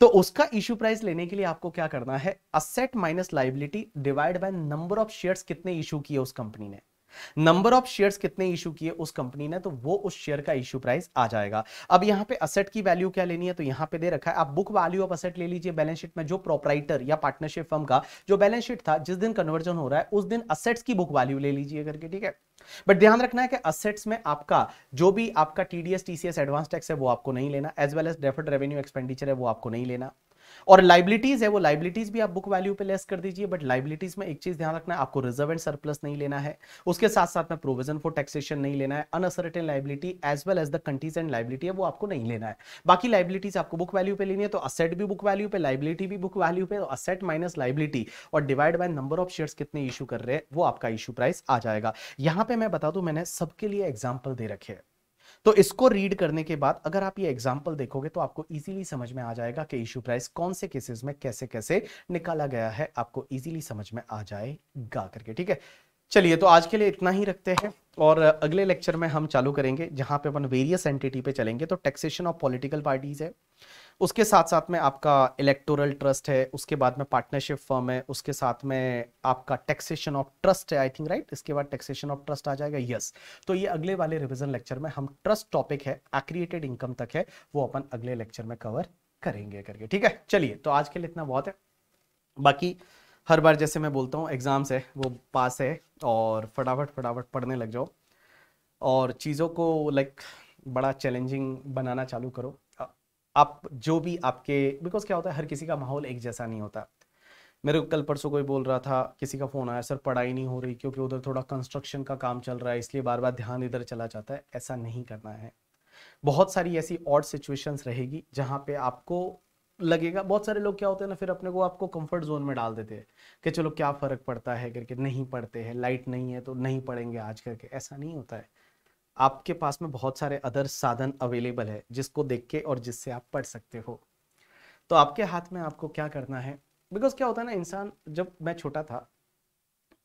तो उसका इश्यू प्राइस लेने के लिए आपको क्या करना है asset minus liability divide by number of shares कितने इशू किए उस कंपनी ने नंबर ऑफ शेयर्स कितने इशू किए उस कंपनी ने तो वो उस शेयर का इशू प्राइस आ जाएगा अब यहाँ पे असेट की वैल्यू क्या लेनी है तो यहाँ पे दे रखा है आप बुक वैल्यू ऑफ असेट ले लीजिए बैलेंस शीट में जो प्रोपराइटर या पार्टनरशिप फर्म का जो बैलेंस शीट था जिस दिन कन्वर्जन हो रहा है उस दिन असेट्स की बुक वैल्यू ले लीजिए करके ठीक है बट ध्यान रखना है कि असेट्स में आपका जो भी आपका टीडीएस टीसीएस एडवांस टैक्स है वो आपको नहीं लेना as well as deferred revenue expenditure है वो आपको नहीं लेना और लाइबिलिटीज है वो लाइबिलिटीज भी आप बुक वैल्यू पे लेस कर दीजिए बट लाइबिलिटीज में एक चीज ध्यान रखना है आपको रिजर्व एंड सरप्लस नहीं लेना है उसके साथ साथ में प्रोविजन फॉर टैक्सेशन नहीं लेना है unascertained liability as well as the countries and liability है वो आपको नहीं लेना है बाकी लाइबिलिटीज आपको बुक वैल्यू पे लेनी है तो असेट भी बुक वैल्यू पे लाइबिलिटी भी बुक वैल्यू पे असेट माइनस लाइबिलिटी और divide by number of share कितने इशू कर रहे हैं वो आपका इशू प्राइस आ जाएगा यहां पर मैं बता दू मैंने सबके लिए एग्जाम्पल दे रखे हैं तो इसको रीड करने के बाद अगर आप ये एग्जाम्पल देखोगे तो आपको इजीली समझ में आ जाएगा कि इश्यू प्राइस कौन से केसेस में कैसे कैसे निकाला गया है आपको इजीली समझ में आ जाएगा करके ठीक है चलिए तो आज के लिए इतना ही रखते हैं और अगले लेक्चर में हम चालू करेंगे जहां पे अपन वेरियस एंटिटी पे चलेंगे तो टैक्सेशन ऑफ पॉलिटिकल पार्टीज है उसके साथ साथ में आपका इलेक्टोरल ट्रस्ट है उसके बाद में पार्टनरशिप फर्म है उसके साथ में आपका टैक्सेशन ऑफ ट्रस्ट है आई थिंक राइट इसके बाद टैक्सेशन ऑफ ट्रस्ट आ जाएगा यस तो ये अगले वाले रिविजन लेक्चर में हम ट्रस्ट टॉपिक है एक्रिएटेड इनकम तक है वो अपन अगले लेक्चर में कवर करेंगे करके ठीक है चलिए तो आज के लिए इतना बहुत है बाकी हर बार जैसे मैं बोलता हूँ एग्ज़ाम्स है वो पास है और फटाफट फटाफट पढ़ने लग जाओ और चीज़ों को लाइक बड़ा चैलेंजिंग बनाना चालू करो आप जो भी आपके बिकॉज क्या होता है हर किसी का माहौल एक जैसा नहीं होता मेरे को कल परसों कोई बोल रहा था किसी का फ़ोन आया सर पढ़ाई नहीं हो रही क्योंकि उधर थोड़ा कंस्ट्रक्शन का काम चल रहा है इसलिए बार बार ध्यान इधर चला जाता है ऐसा नहीं करना है बहुत सारी ऐसी ऑड सिचुएशंस रहेगी जहाँ पे आपको लगेगा बहुत सारे लोग क्या होते हैं ना फिर अपने को आपको कंफर्ट जोन में डाल देते हैं कि चलो क्या फ़र्क पड़ता है करके नहीं पढ़ते हैं लाइट नहीं है तो नहीं पढ़ेंगे आज करके ऐसा नहीं होता है आपके पास में बहुत सारे अदर साधन अवेलेबल है जिसको देख के और जिससे आप पढ़ सकते हो तो आपके हाथ में आपको क्या करना है बिकॉज क्या होता है ना इंसान जब मैं छोटा था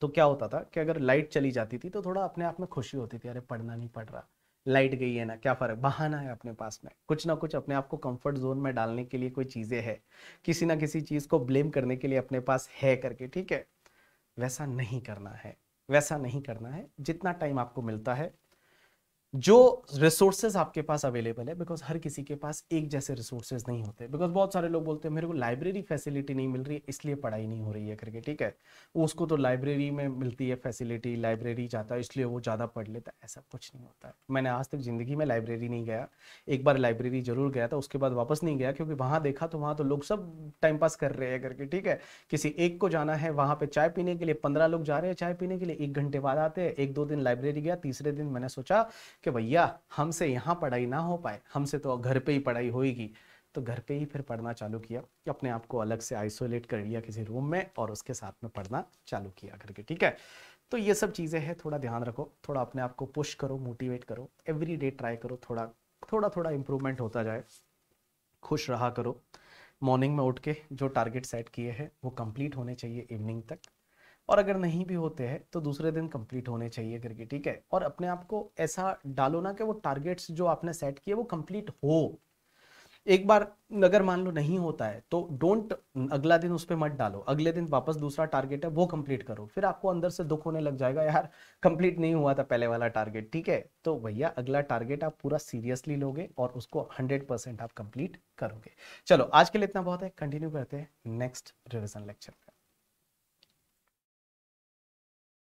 तो क्या होता था कि अगर लाइट चली जाती थी तो थोड़ा अपने आप में खुशी होती थी अरे पढ़ना नहीं पड़ रहा लाइट गई है ना क्या फ़र्क बहाना है अपने पास में कुछ ना कुछ अपने आप को कंफर्ट जोन में डालने के लिए कोई चीज़ें है किसी ना किसी चीज़ को ब्लेम करने के लिए अपने पास है करके ठीक है वैसा नहीं करना है वैसा नहीं करना है जितना टाइम आपको मिलता है जो रिसोर्सेज आपके पास अवेलेबल है बिकॉज हर किसी के पास एक जैसे रिसोर्सेज नहीं होते बिकॉज बहुत सारे लोग बोलते हैं मेरे को लाइब्रेरी फैसिलिटी नहीं मिल रही है इसलिए पढ़ाई नहीं हो रही है करके ठीक है उसको तो लाइब्रेरी में मिलती है फैसिलिटी लाइब्रेरी जाता है इसलिए वो ज़्यादा पढ़ लेता है ऐसा कुछ नहीं होता है मैंने आज तक ज़िंदगी में लाइब्रेरी नहीं गया एक बार लाइब्रेरी जरूर गया था उसके बाद वापस नहीं गया क्योंकि वहाँ देखा तो वहाँ तो लोग सब टाइम पास कर रहे हैं करके ठीक है किसी एक को जाना है वहाँ पर चाय पीने के लिए पंद्रह लोग जा रहे हैं चाय पीने के लिए एक घंटे बाद आते हैं एक दो दिन लाइब्रेरी गया तीसरे दिन मैंने सोचा कि भैया हमसे यहाँ पढ़ाई ना हो पाए हमसे तो घर पे ही पढ़ाई होएगी तो घर पे ही फिर पढ़ना चालू किया अपने आप को अलग से आइसोलेट कर लिया किसी रूम में और उसके साथ में पढ़ना चालू किया करके ठीक है तो ये सब चीज़ें हैं थोड़ा ध्यान रखो थोड़ा अपने आप को पुश करो मोटिवेट करो एवरी डे ट्राई करो थोड़ा थोड़ा थोड़ा इम्प्रूवमेंट होता जाए खुश रहा करो मॉर्निंग में उठ के जो टारगेट सेट किए हैं वो कंप्लीट होने चाहिए इवनिंग तक और अगर नहीं भी होते हैं तो दूसरे दिन कंप्लीट होने चाहिए करके ठीक है और अपने आप को ऐसा डालो ना कि वो टारगेट्स जो आपने सेट किए वो कंप्लीट हो एक बार अगर मान लो नहीं होता है तो डोंट अगला दिन उस पर मत डालो अगले दिन वापस दूसरा टारगेट है वो कंप्लीट करो फिर आपको अंदर से दुख होने लग जाएगा यार कंप्लीट नहीं हुआ था पहले वाला टारगेट ठीक है तो भैया अगला टारगेट आप पूरा सीरियसली लोगे और उसको हंड्रेड परसेंट आप कंप्लीट करोगे चलो आज के लिए इतना बहुत है कंटिन्यू करते हैं नेक्स्ट रिविजन लेक्चर